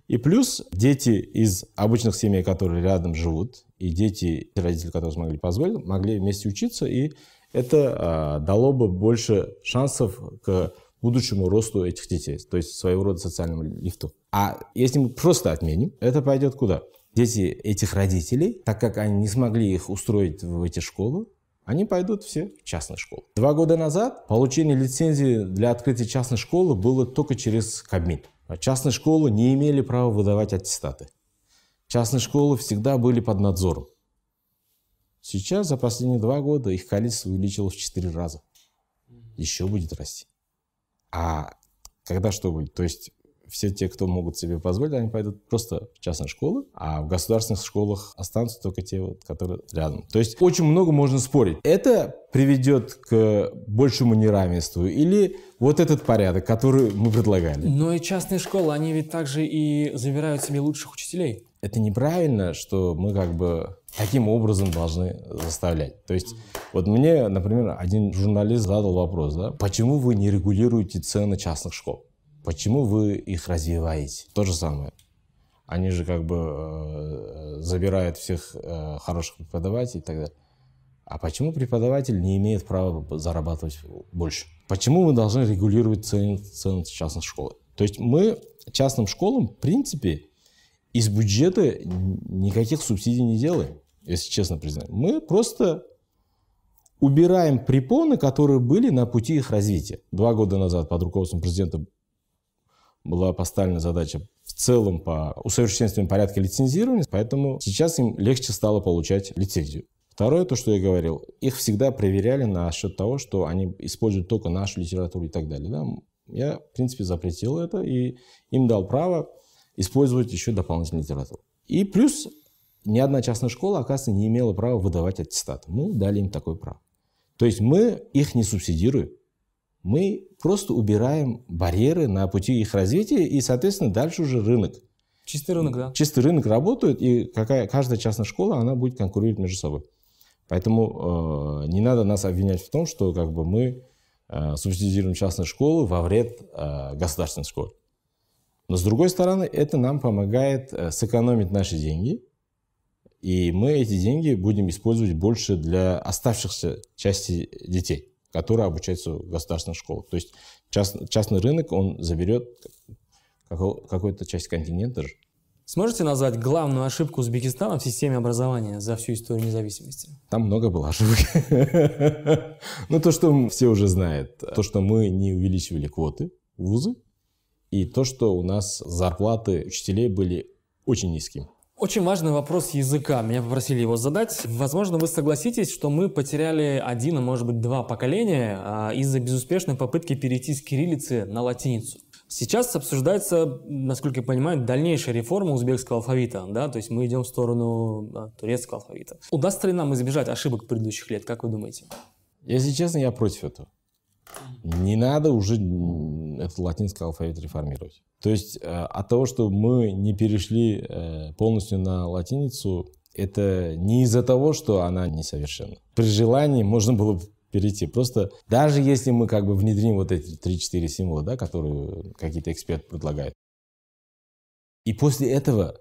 И плюс дети из обычных семей, которые рядом живут, и дети, родители, которые смогли позволить, могли вместе учиться, и это э, дало бы больше шансов к будущему росту этих детей, то есть своего рода социальному лифту. А если мы просто отменим, это пойдет куда? дети этих родителей, так как они не смогли их устроить в эти школы, они пойдут все в частные школы. Два года назад получение лицензии для открытия частной школы было только через Кабмин. А частные школы не имели права выдавать аттестаты. Частные школы всегда были под надзором. Сейчас за последние два года их количество увеличилось в четыре раза. Еще будет расти. А когда что будет? То есть все те, кто могут себе позволить, они пойдут просто в частные школы, а в государственных школах останутся только те, вот, которые рядом. То есть очень много можно спорить. Это приведет к большему неравенству или вот этот порядок, который мы предлагали. Но и частные школы, они ведь также и забирают себе лучших учителей. Это неправильно, что мы как бы таким образом должны заставлять. То есть, вот мне, например, один журналист задал вопрос, да, почему вы не регулируете цены частных школ? Почему вы их развиваете? То же самое. Они же как бы э, забирают всех э, хороших преподавателей и так далее. А почему преподаватель не имеет права зарабатывать больше? Почему мы должны регулировать цены, цены частных школ? То есть мы частным школам, в принципе, из бюджета никаких субсидий не делаем, если честно признать. Мы просто убираем препоны, которые были на пути их развития. Два года назад под руководством президента была поставлена задача в целом по усовершенствованию порядка лицензирования, поэтому сейчас им легче стало получать лицензию. Второе, то, что я говорил, их всегда проверяли насчет того, что они используют только нашу литературу и так далее. Да? Я, в принципе, запретил это и им дал право использовать еще дополнительную литературу. И плюс ни одна частная школа, оказывается, не имела права выдавать аттестат. Мы дали им такое право. То есть мы их не субсидируем мы просто убираем барьеры на пути их развития, и, соответственно, дальше уже рынок. Чистый рынок, да. Чистый рынок работает, и какая, каждая частная школа, она будет конкурировать между собой. Поэтому э, не надо нас обвинять в том, что как бы мы э, субсидируем частную школу во вред э, государственной школе. Но с другой стороны, это нам помогает э, сэкономить наши деньги, и мы эти деньги будем использовать больше для оставшихся части детей которые обучаются в государственных школах. То есть частный, частный рынок, он заберет какую-то часть континента. Сможете назвать главную ошибку Узбекистана в системе образования за всю историю независимости? Там много было ошибок. (laughs) Ну, то, что все уже знают. То, что мы не увеличивали квоты вузы, и то, что у нас зарплаты учителей были очень низкими. Очень важный вопрос языка. Меня попросили его задать. Возможно, вы согласитесь, что мы потеряли один, а может быть два поколения а, из-за безуспешной попытки перейти с кириллицы на латиницу. Сейчас обсуждается, насколько я понимаю, дальнейшая реформа узбекского алфавита, да, то есть мы идем в сторону да, турецкого алфавита. Удастся ли нам избежать ошибок предыдущих лет, как вы думаете? Если честно, я против этого не надо уже этот латинский алфавит реформировать. То есть э, от того, что мы не перешли э, полностью на латиницу, это не из-за того, что она несовершенна. При желании можно было бы перейти. Просто даже если мы как бы внедрим вот эти 3-4 символа, да, которые какие-то эксперты предлагают, и после этого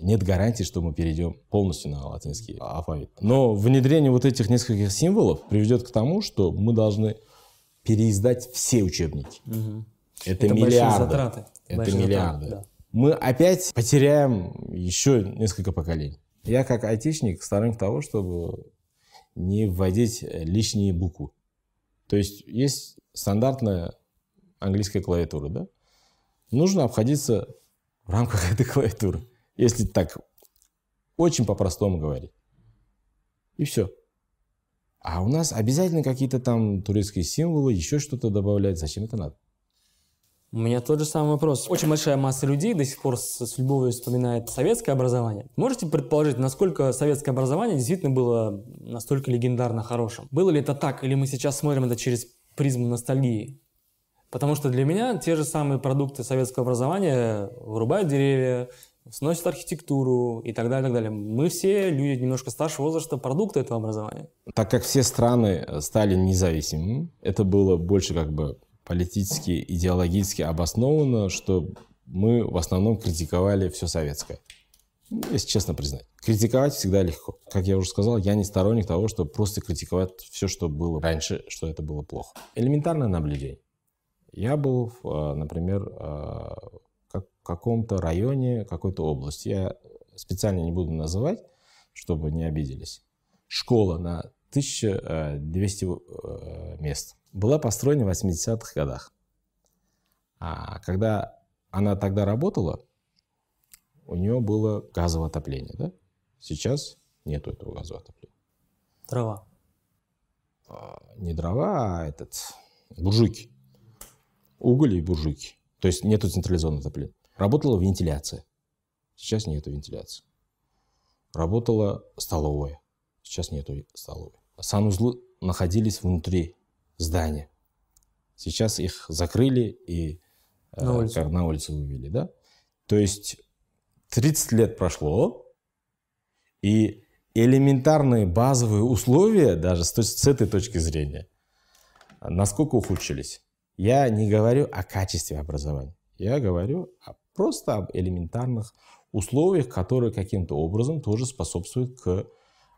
нет гарантии, что мы перейдем полностью на латинский алфавит. Но внедрение вот этих нескольких символов приведет к тому, что мы должны переиздать все учебники. Угу. Это, это миллиарды. затраты. Это большие миллиарды. Затраты, да. Мы опять потеряем еще несколько поколений. Я как айтишник сторонник того, чтобы не вводить лишние буквы. То есть есть стандартная английская клавиатура, да? Нужно обходиться в рамках (laughs) этой клавиатуры. Если так очень по-простому говорить. И все. А у нас обязательно какие-то там турецкие символы, еще что-то добавлять. Зачем это надо? У меня тот же самый вопрос. Очень большая масса людей до сих пор с, с любовью вспоминает советское образование. Можете предположить, насколько советское образование действительно было настолько легендарно хорошим? Было ли это так, или мы сейчас смотрим это через призму ностальгии? Потому что для меня те же самые продукты советского образования «Вырубают деревья», сносят архитектуру и так далее, и так далее. Мы все люди немножко старшего возраста продукты этого образования. Так как все страны э, стали независимыми, это было больше как бы политически, идеологически обосновано, что мы в основном критиковали все советское. Если честно признать. Критиковать всегда легко. Как я уже сказал, я не сторонник того, чтобы просто критиковать все, что было раньше, что это было плохо. Элементарное наблюдение. Я был, э, например, э, каком-то районе какой-то области. Я э, специально не буду называть, чтобы не обиделись. Школа на 1200 э, э, мест была построена в 80-х годах. А когда она тогда работала, у нее было газовое отопление, да? Сейчас нету этого газового отопления. Дрова. А, не дрова, а этот буржуйки. Уголь и буржуйки. То есть нету централизованного отопления. Работала вентиляция. Сейчас нету вентиляции. Работала столовая. Сейчас нету столовой. Санузлы находились внутри здания. Сейчас их закрыли и э, на улицу, как, на улицу вывели. Да? То есть 30 лет прошло, и элементарные базовые условия, даже с, с этой точки зрения, насколько ухудшились. Я не говорю о качестве образования. Я говорю о просто об элементарных условиях, которые каким-то образом тоже способствуют к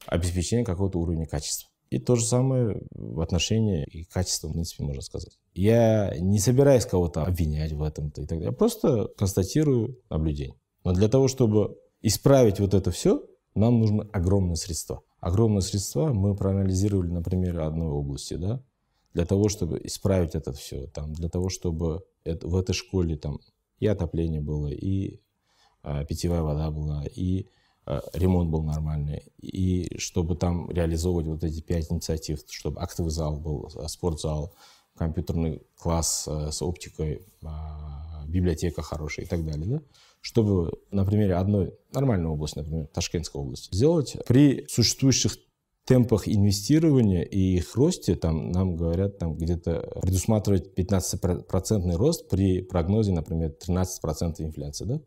обеспечению какого-то уровня качества. И то же самое в отношении и качества, в принципе, можно сказать. Я не собираюсь кого-то обвинять в этом то и так далее. Я просто констатирую наблюдение. Но для того, чтобы исправить вот это все, нам нужны огромные средства. Огромные средства мы проанализировали, например, одной области, да, для того, чтобы исправить это все, там, для того, чтобы это, в этой школе там, и отопление было, и э, питьевая вода была, и э, ремонт был нормальный. И чтобы там реализовывать вот эти пять инициатив, чтобы актовый зал был, а, спортзал, компьютерный класс э, с оптикой, э, библиотека хорошая и так далее, да? чтобы на примере одной нормальной области, например, Ташкентской области, сделать при существующих темпах инвестирования и их росте, там нам говорят, там где-то предусматривать 15% процентный рост при прогнозе, например, 13% инфляции, да?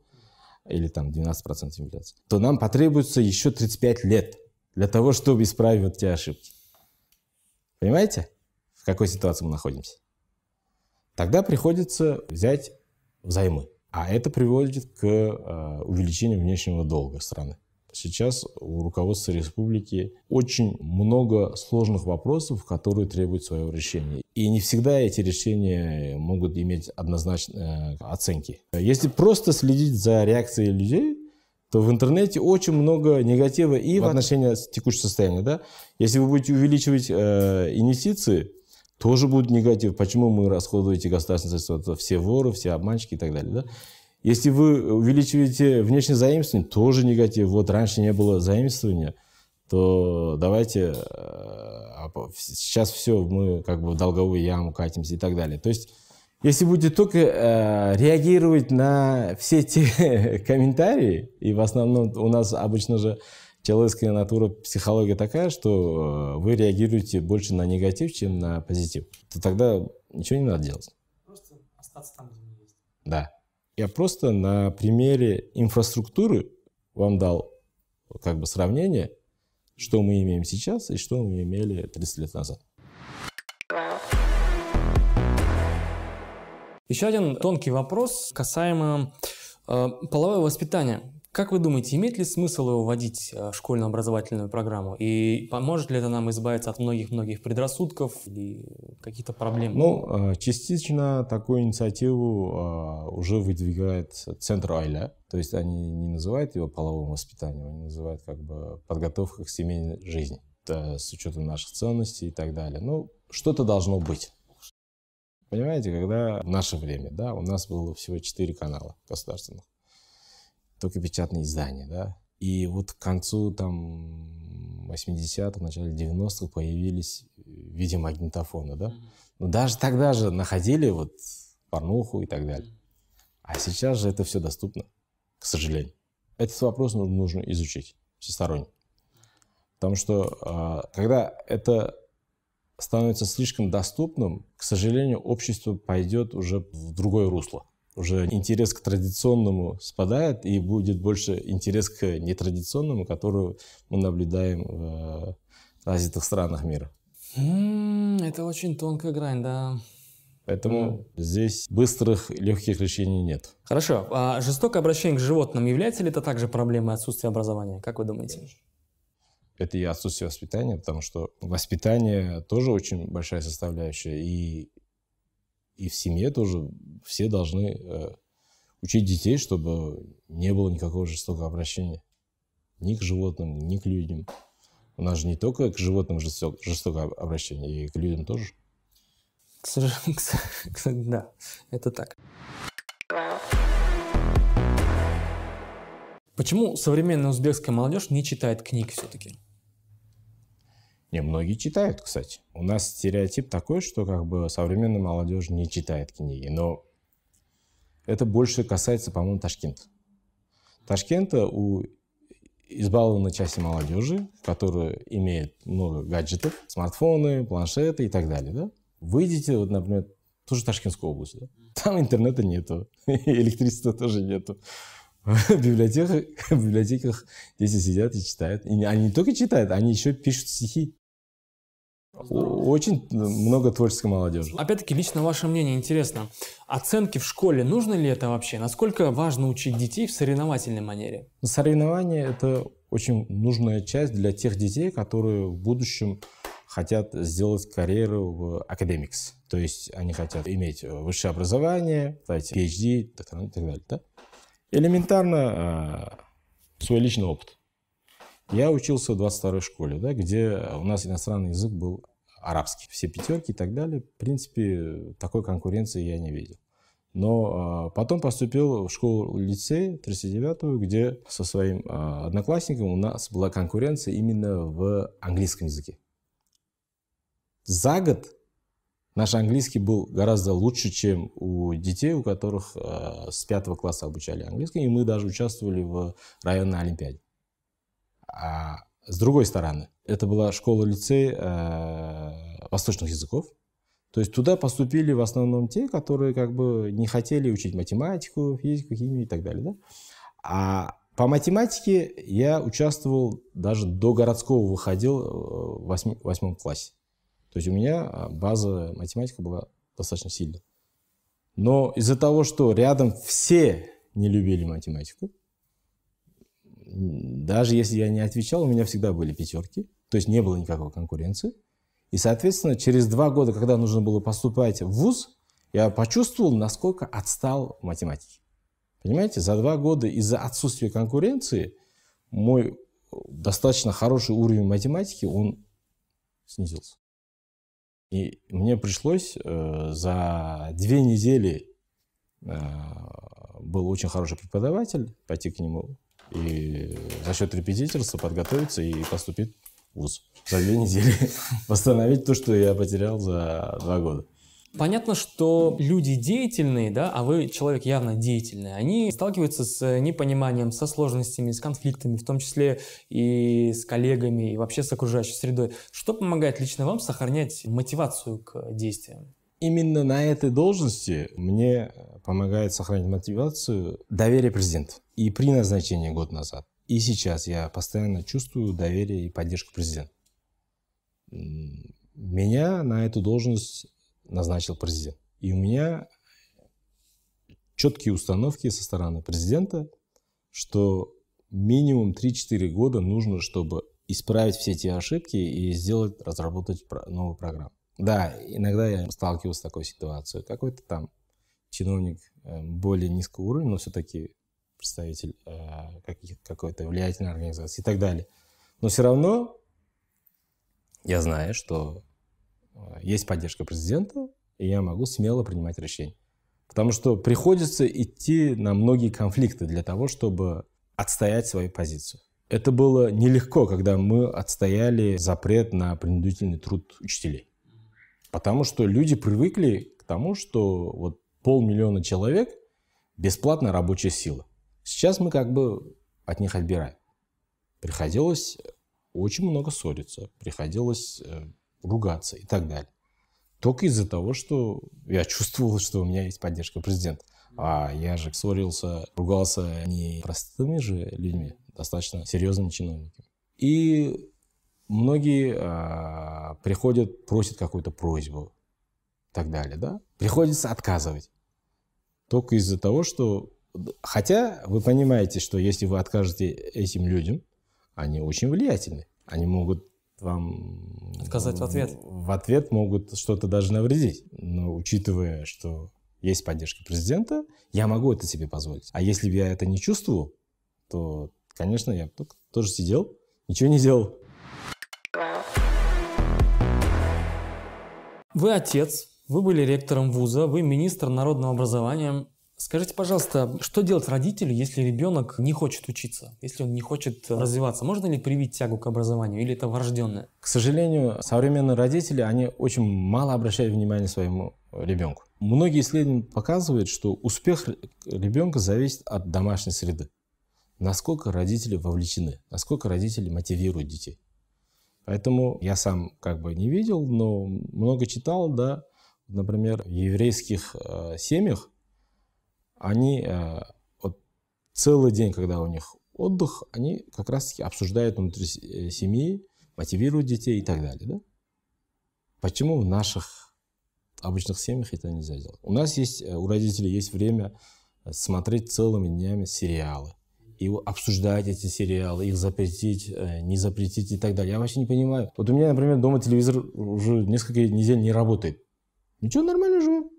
или там 12% инфляции, то нам потребуется еще 35 лет для того, чтобы исправить вот те ошибки. Понимаете, в какой ситуации мы находимся? Тогда приходится взять взаймы. А это приводит к э, увеличению внешнего долга страны. Сейчас у руководства республики очень много сложных вопросов, которые требуют своего решения. И не всегда эти решения могут иметь однозначные э, оценки. Если просто следить за реакцией людей, то в интернете очень много негатива и в отношении текущего состояния. Да? Если вы будете увеличивать э, инвестиции, тоже будет негатив. Почему мы расходуем эти государственные средства? Это все воры, все обманщики и так далее. Да? Если вы увеличиваете внешнее заимствование, тоже негатив. Вот раньше не было заимствования, то давайте э, а сейчас все, мы как бы в долговую яму катимся и так далее. То есть, если будете только э, реагировать на все те (laughs) комментарии, и в основном у нас обычно же человеческая натура, психология такая, что э, вы реагируете больше на негатив, чем на позитив, то тогда ничего не надо делать. Просто остаться там, где есть. Да. Я просто на примере инфраструктуры вам дал как бы сравнение, что мы имеем сейчас и что мы имели 30 лет назад. Еще один тонкий вопрос касаемо э, полового воспитания. Как вы думаете, имеет ли смысл его вводить э, в школьно образовательную программу? И поможет ли это нам избавиться от многих-многих предрассудков или каких-то проблем? Ну, э, частично такую инициативу э, уже выдвигает Центр Айля. То есть они не называют его половым воспитанием, они называют как бы подготовкой к семейной жизни с учетом наших ценностей и так далее. Ну, что-то должно быть. Понимаете, когда в наше время, да, у нас было всего четыре канала государственных только печатные издания, да. И вот к концу там 80-х, начале 90-х появились в э, виде магнитофона, да. Но ну, даже тогда же находили вот порнуху и так далее. А сейчас же это все доступно, к сожалению. Этот вопрос нужно, нужно изучить всесторонне. Потому что а, когда это становится слишком доступным, к сожалению, общество пойдет уже в другое русло уже интерес к традиционному спадает, и будет больше интерес к нетрадиционному, который мы наблюдаем в э, развитых странах мира. Это очень тонкая грань, да. Поэтому да. здесь быстрых, легких решений нет. Хорошо. А жестокое обращение к животным является ли это также проблемой отсутствия образования? Как вы думаете? Это и отсутствие воспитания, потому что воспитание тоже очень большая составляющая. И и в семье тоже все должны э, учить детей, чтобы не было никакого жестокого обращения ни к животным, ни к людям. У нас же не только к животным жестокое обращение, и к людям тоже. К сожалению, (laughs) да, это так. Почему современная узбекская молодежь не читает книг все-таки? Не, многие читают, кстати. У нас стереотип такой, что как бы современная молодежь не читает книги, но это больше касается, по-моему, Ташкента. Ташкента у избалованной части молодежи, которая имеет много гаджетов, смартфоны, планшеты и так далее. Да? Выйдите, вот, например, тоже Ташкентскую области, Да? Там интернета нету, (laughs) электричества тоже нету. (laughs) В библиотеках, в библиотеках дети сидят и читают. И они не только читают, они еще пишут стихи. Очень много творческой молодежи. Опять-таки, лично ваше мнение интересно. Оценки в школе, нужно ли это вообще? Насколько важно учить детей в соревновательной манере? Соревнования – это очень нужная часть для тех детей, которые в будущем хотят сделать карьеру в академикс. То есть они хотят иметь э, высшее образование, PhD и так далее. Да? Элементарно э, свой личный опыт. Я учился в 22-й школе, да, где у нас иностранный язык был арабский. Все пятерки и так далее. В принципе, такой конкуренции я не видел. Но э, потом поступил в школу-лицей 39-ю, где со своим э, одноклассником у нас была конкуренция именно в английском языке. За год наш английский был гораздо лучше, чем у детей, у которых э, с пятого класса обучали английский, и мы даже участвовали в районной олимпиаде. А с другой стороны, это была школа-лицей э, восточных языков. То есть туда поступили в основном те, которые как бы не хотели учить математику, физику, химию и так далее. Да? А по математике я участвовал, даже до городского выходил э, в восьми, восьмом классе. То есть у меня а, база математика была достаточно сильная. Но из-за того, что рядом все не любили математику, даже если я не отвечал, у меня всегда были пятерки, то есть не было никакой конкуренции. И, соответственно, через два года, когда нужно было поступать в ВУЗ, я почувствовал, насколько отстал в математике. Понимаете, за два года из-за отсутствия конкуренции мой э, достаточно хороший уровень математики, он снизился. И мне пришлось э, за две недели, э, был очень хороший преподаватель, пойти к нему и за счет репетиторства подготовиться и поступить в ВУЗ за две недели. (laughs) Восстановить то, что я потерял за два года. Понятно, что люди деятельные, да, а вы человек явно деятельный, они сталкиваются с непониманием, со сложностями, с конфликтами, в том числе и с коллегами, и вообще с окружающей средой. Что помогает лично вам сохранять мотивацию к действиям? Именно на этой должности мне помогает сохранить мотивацию доверие президента. И при назначении год назад, и сейчас я постоянно чувствую доверие и поддержку президента. Меня на эту должность назначил президент. И у меня четкие установки со стороны президента, что минимум 3-4 года нужно, чтобы исправить все те ошибки и сделать, разработать новую программу. Да, иногда я сталкивался с такой ситуацией. Какой-то там чиновник э, более низкого уровня, но все-таки представитель э, какой-то влиятельной организации и так далее. Но все равно я знаю, что э, есть поддержка президента, и я могу смело принимать решения. Потому что приходится идти на многие конфликты для того, чтобы отстоять свою позицию. Это было нелегко, когда мы отстояли запрет на принудительный труд учителей. Потому что люди привыкли к тому, что вот полмиллиона человек – бесплатная рабочая сила. Сейчас мы как бы от них отбираем. Приходилось э, очень много ссориться, приходилось э, ругаться и так далее. Только из-за того, что я чувствовал, что у меня есть поддержка президента. А я же ссорился, ругался не простыми же людьми, а достаточно серьезными чиновниками. И многие э, приходят, просят какую-то просьбу и так далее, да? Приходится отказывать. Только из-за того, что... Хотя вы понимаете, что если вы откажете этим людям, они очень влиятельны. Они могут вам... Отказать в ответ. В ответ могут что-то даже навредить. Но учитывая, что есть поддержка президента, я могу это себе позволить. А если бы я это не чувствовал, то, конечно, я бы тоже сидел, ничего не делал. Вы отец, вы были ректором вуза, вы министр народного образования. Скажите, пожалуйста, что делать родителю, если ребенок не хочет учиться, если он не хочет развиваться? Можно ли привить тягу к образованию или это врожденное? К сожалению, современные родители, они очень мало обращают внимание своему ребенку. Многие исследования показывают, что успех ребенка зависит от домашней среды. Насколько родители вовлечены, насколько родители мотивируют детей. Поэтому я сам как бы не видел, но много читал, да. Например, в еврейских э, семьях они э, вот целый день, когда у них отдых, они как раз-таки обсуждают внутри э, семьи, мотивируют детей и так далее, да. Почему в наших обычных семьях это нельзя делать? У нас есть, э, у родителей есть время э, смотреть целыми днями сериалы – и обсуждать эти сериалы, их запретить, э, не запретить и так далее. Я вообще не понимаю. Вот у меня, например, дома телевизор уже несколько недель не работает. Ничего, ну, нормально живу.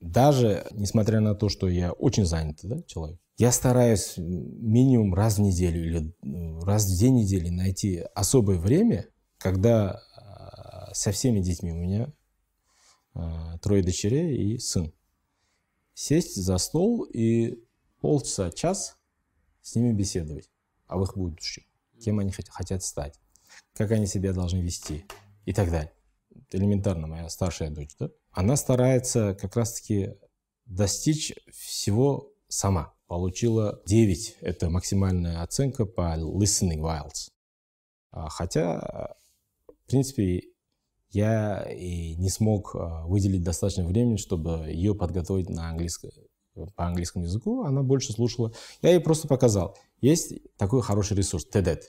Даже несмотря на то, что я очень занятый да, человек, я стараюсь минимум раз в неделю или э, раз в две недели найти особое время, когда э, со всеми детьми у меня трое дочерей и сын. Сесть за стол и полчаса, час с ними беседовать об их будущем, кем они хотят стать, как они себя должны вести и так далее. Элементарно, моя старшая дочь, да? она старается как раз-таки достичь всего сама. Получила 9, это максимальная оценка по listening wilds. А, хотя, в принципе, я и не смог а, выделить достаточно времени, чтобы ее подготовить на английский, по английскому языку, она больше слушала. Я ей просто показал. Есть такой хороший ресурс TED.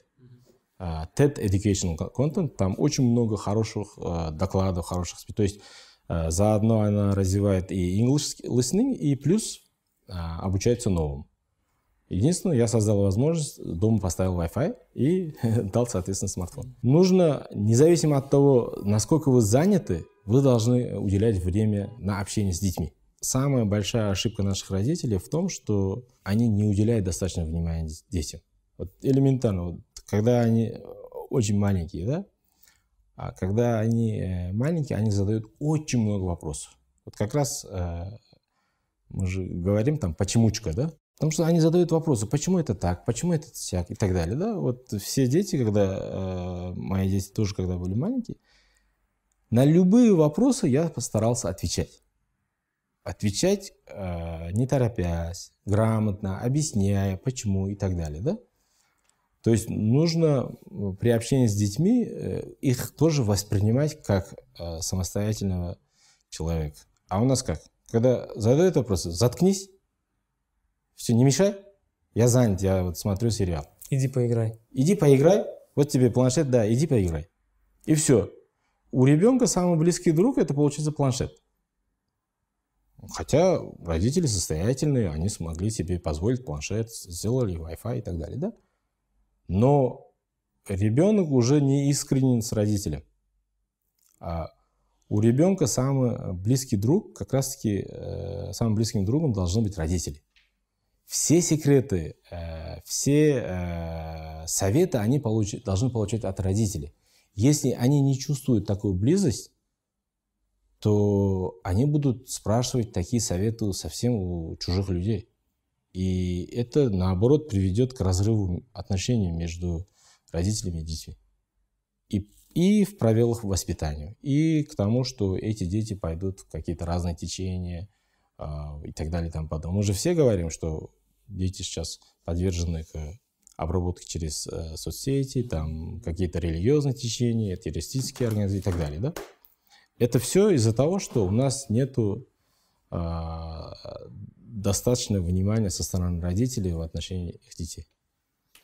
А, TED Educational Content. Там очень много хороших э, докладов, хороших... То есть э, заодно она развивает и English listening, и плюс а, обучается новым. Единственное, я создал возможность, дома поставил Wi-Fi и (laughs) дал, соответственно, смартфон. Нужно, независимо от того, насколько вы заняты, вы должны уделять время на общение с детьми самая большая ошибка наших родителей в том, что они не уделяют достаточно внимания детям. Вот элементарно, вот, когда они э, очень маленькие, да, а когда они э, маленькие, они задают очень много вопросов. Вот как раз э, мы же говорим там «почемучка», да? Потому что они задают вопросы, почему это так, почему это так и так далее, да? Вот все дети, когда, э, мои дети тоже, когда были маленькие, на любые вопросы я постарался отвечать отвечать э, не торопясь, грамотно, объясняя, почему и так далее, да? То есть нужно э, при общении с детьми э, их тоже воспринимать как э, самостоятельного человека. А у нас как? Когда задают вопрос заткнись, все, не мешай, я занят, я вот смотрю сериал. Иди поиграй. Иди поиграй, вот тебе планшет, да, иди поиграй. И все. У ребенка самый близкий друг это получается планшет. Хотя родители состоятельные, они смогли себе позволить планшет, сделали Wi-Fi и так далее, да? Но ребенок уже не искренен с родителем. А у ребенка самый близкий друг, как раз-таки э, самым близким другом должны быть родители. Все секреты, э, все э, советы они получ, должны получать от родителей. Если они не чувствуют такую близость, что они будут спрашивать такие советы совсем у чужих людей. И это, наоборот, приведет к разрыву отношений между родителями и детьми. И, и в правилах воспитания. И к тому, что эти дети пойдут в какие-то разные течения э, и так далее и тому подобное. Мы же все говорим, что дети сейчас подвержены к обработке через э, соцсети, там какие-то религиозные течения, террористические организации и так далее, да? Это все из-за того, что у нас нет э, а, достаточного внимания со стороны родителей в отношении их детей.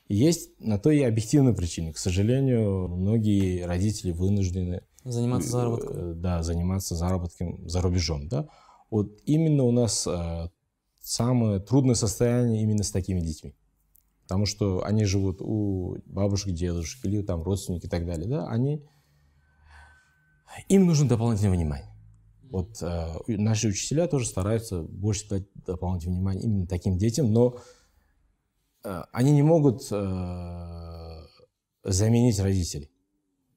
И есть на то и объективные причины. К сожалению, многие родители вынуждены заниматься э, заработком. Да, заниматься заработком за рубежом. Да? Вот именно у нас э, самое трудное состояние именно с такими детьми. Потому что они живут у бабушек, дедушек или там родственники и так далее. Да? Они им нужно дополнительное внимание. Вот э, наши учителя тоже стараются больше дать дополнительное внимание именно таким детям, но э, они не могут э, заменить родителей.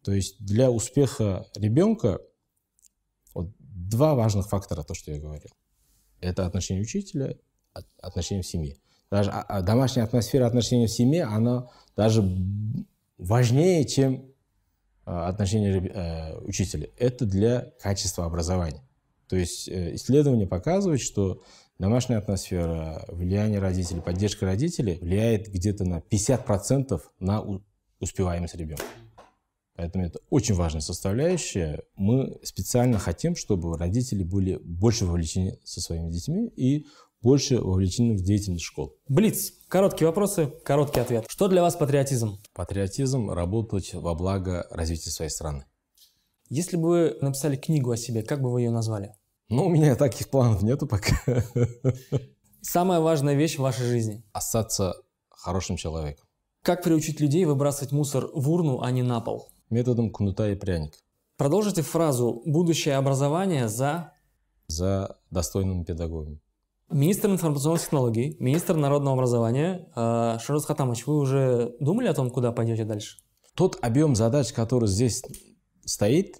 То есть для успеха ребенка вот, два важных фактора, то, что я говорил. Это отношение учителя, отношение в семье. Даже а, а домашняя атмосфера, отношения в семье, она даже важнее, чем а, отношения э, учителя. Это для качества образования. То есть э, исследования показывают, что домашняя атмосфера, влияние родителей, поддержка родителей влияет где-то на 50% на успеваемость ребенка. Поэтому это очень важная составляющая. Мы специально хотим, чтобы родители были больше вовлечены со своими детьми и больше вовлечены в деятельность школ. Блиц. Короткие вопросы, короткий ответ. Что для вас патриотизм? Патриотизм – работать во благо развития своей страны. Если бы вы написали книгу о себе, как бы вы ее назвали? Ну, у меня таких планов нету пока. Самая важная вещь в вашей жизни? Остаться хорошим человеком. Как приучить людей выбрасывать мусор в урну, а не на пол? Методом кнута и пряника. Продолжите фразу «будущее образование за...» За достойным педагогом. Министр информационных технологий, министр народного образования э, Шарус Хатамович, вы уже думали о том, куда пойдете дальше? Тот объем задач, который здесь стоит,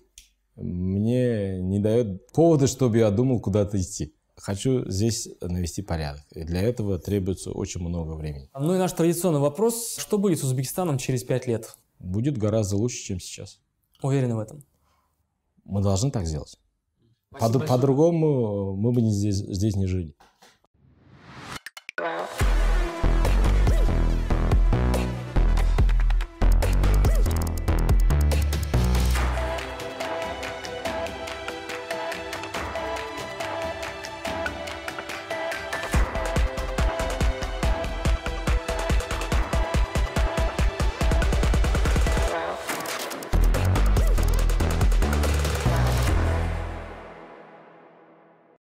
мне не дает повода, чтобы я думал куда-то идти. Хочу здесь навести порядок. И для этого требуется очень много времени. Ну и наш традиционный вопрос. Что будет с Узбекистаном через пять лет? Будет гораздо лучше, чем сейчас. Уверены в этом? Мы должны так сделать. По-другому по мы бы здесь, здесь не жили.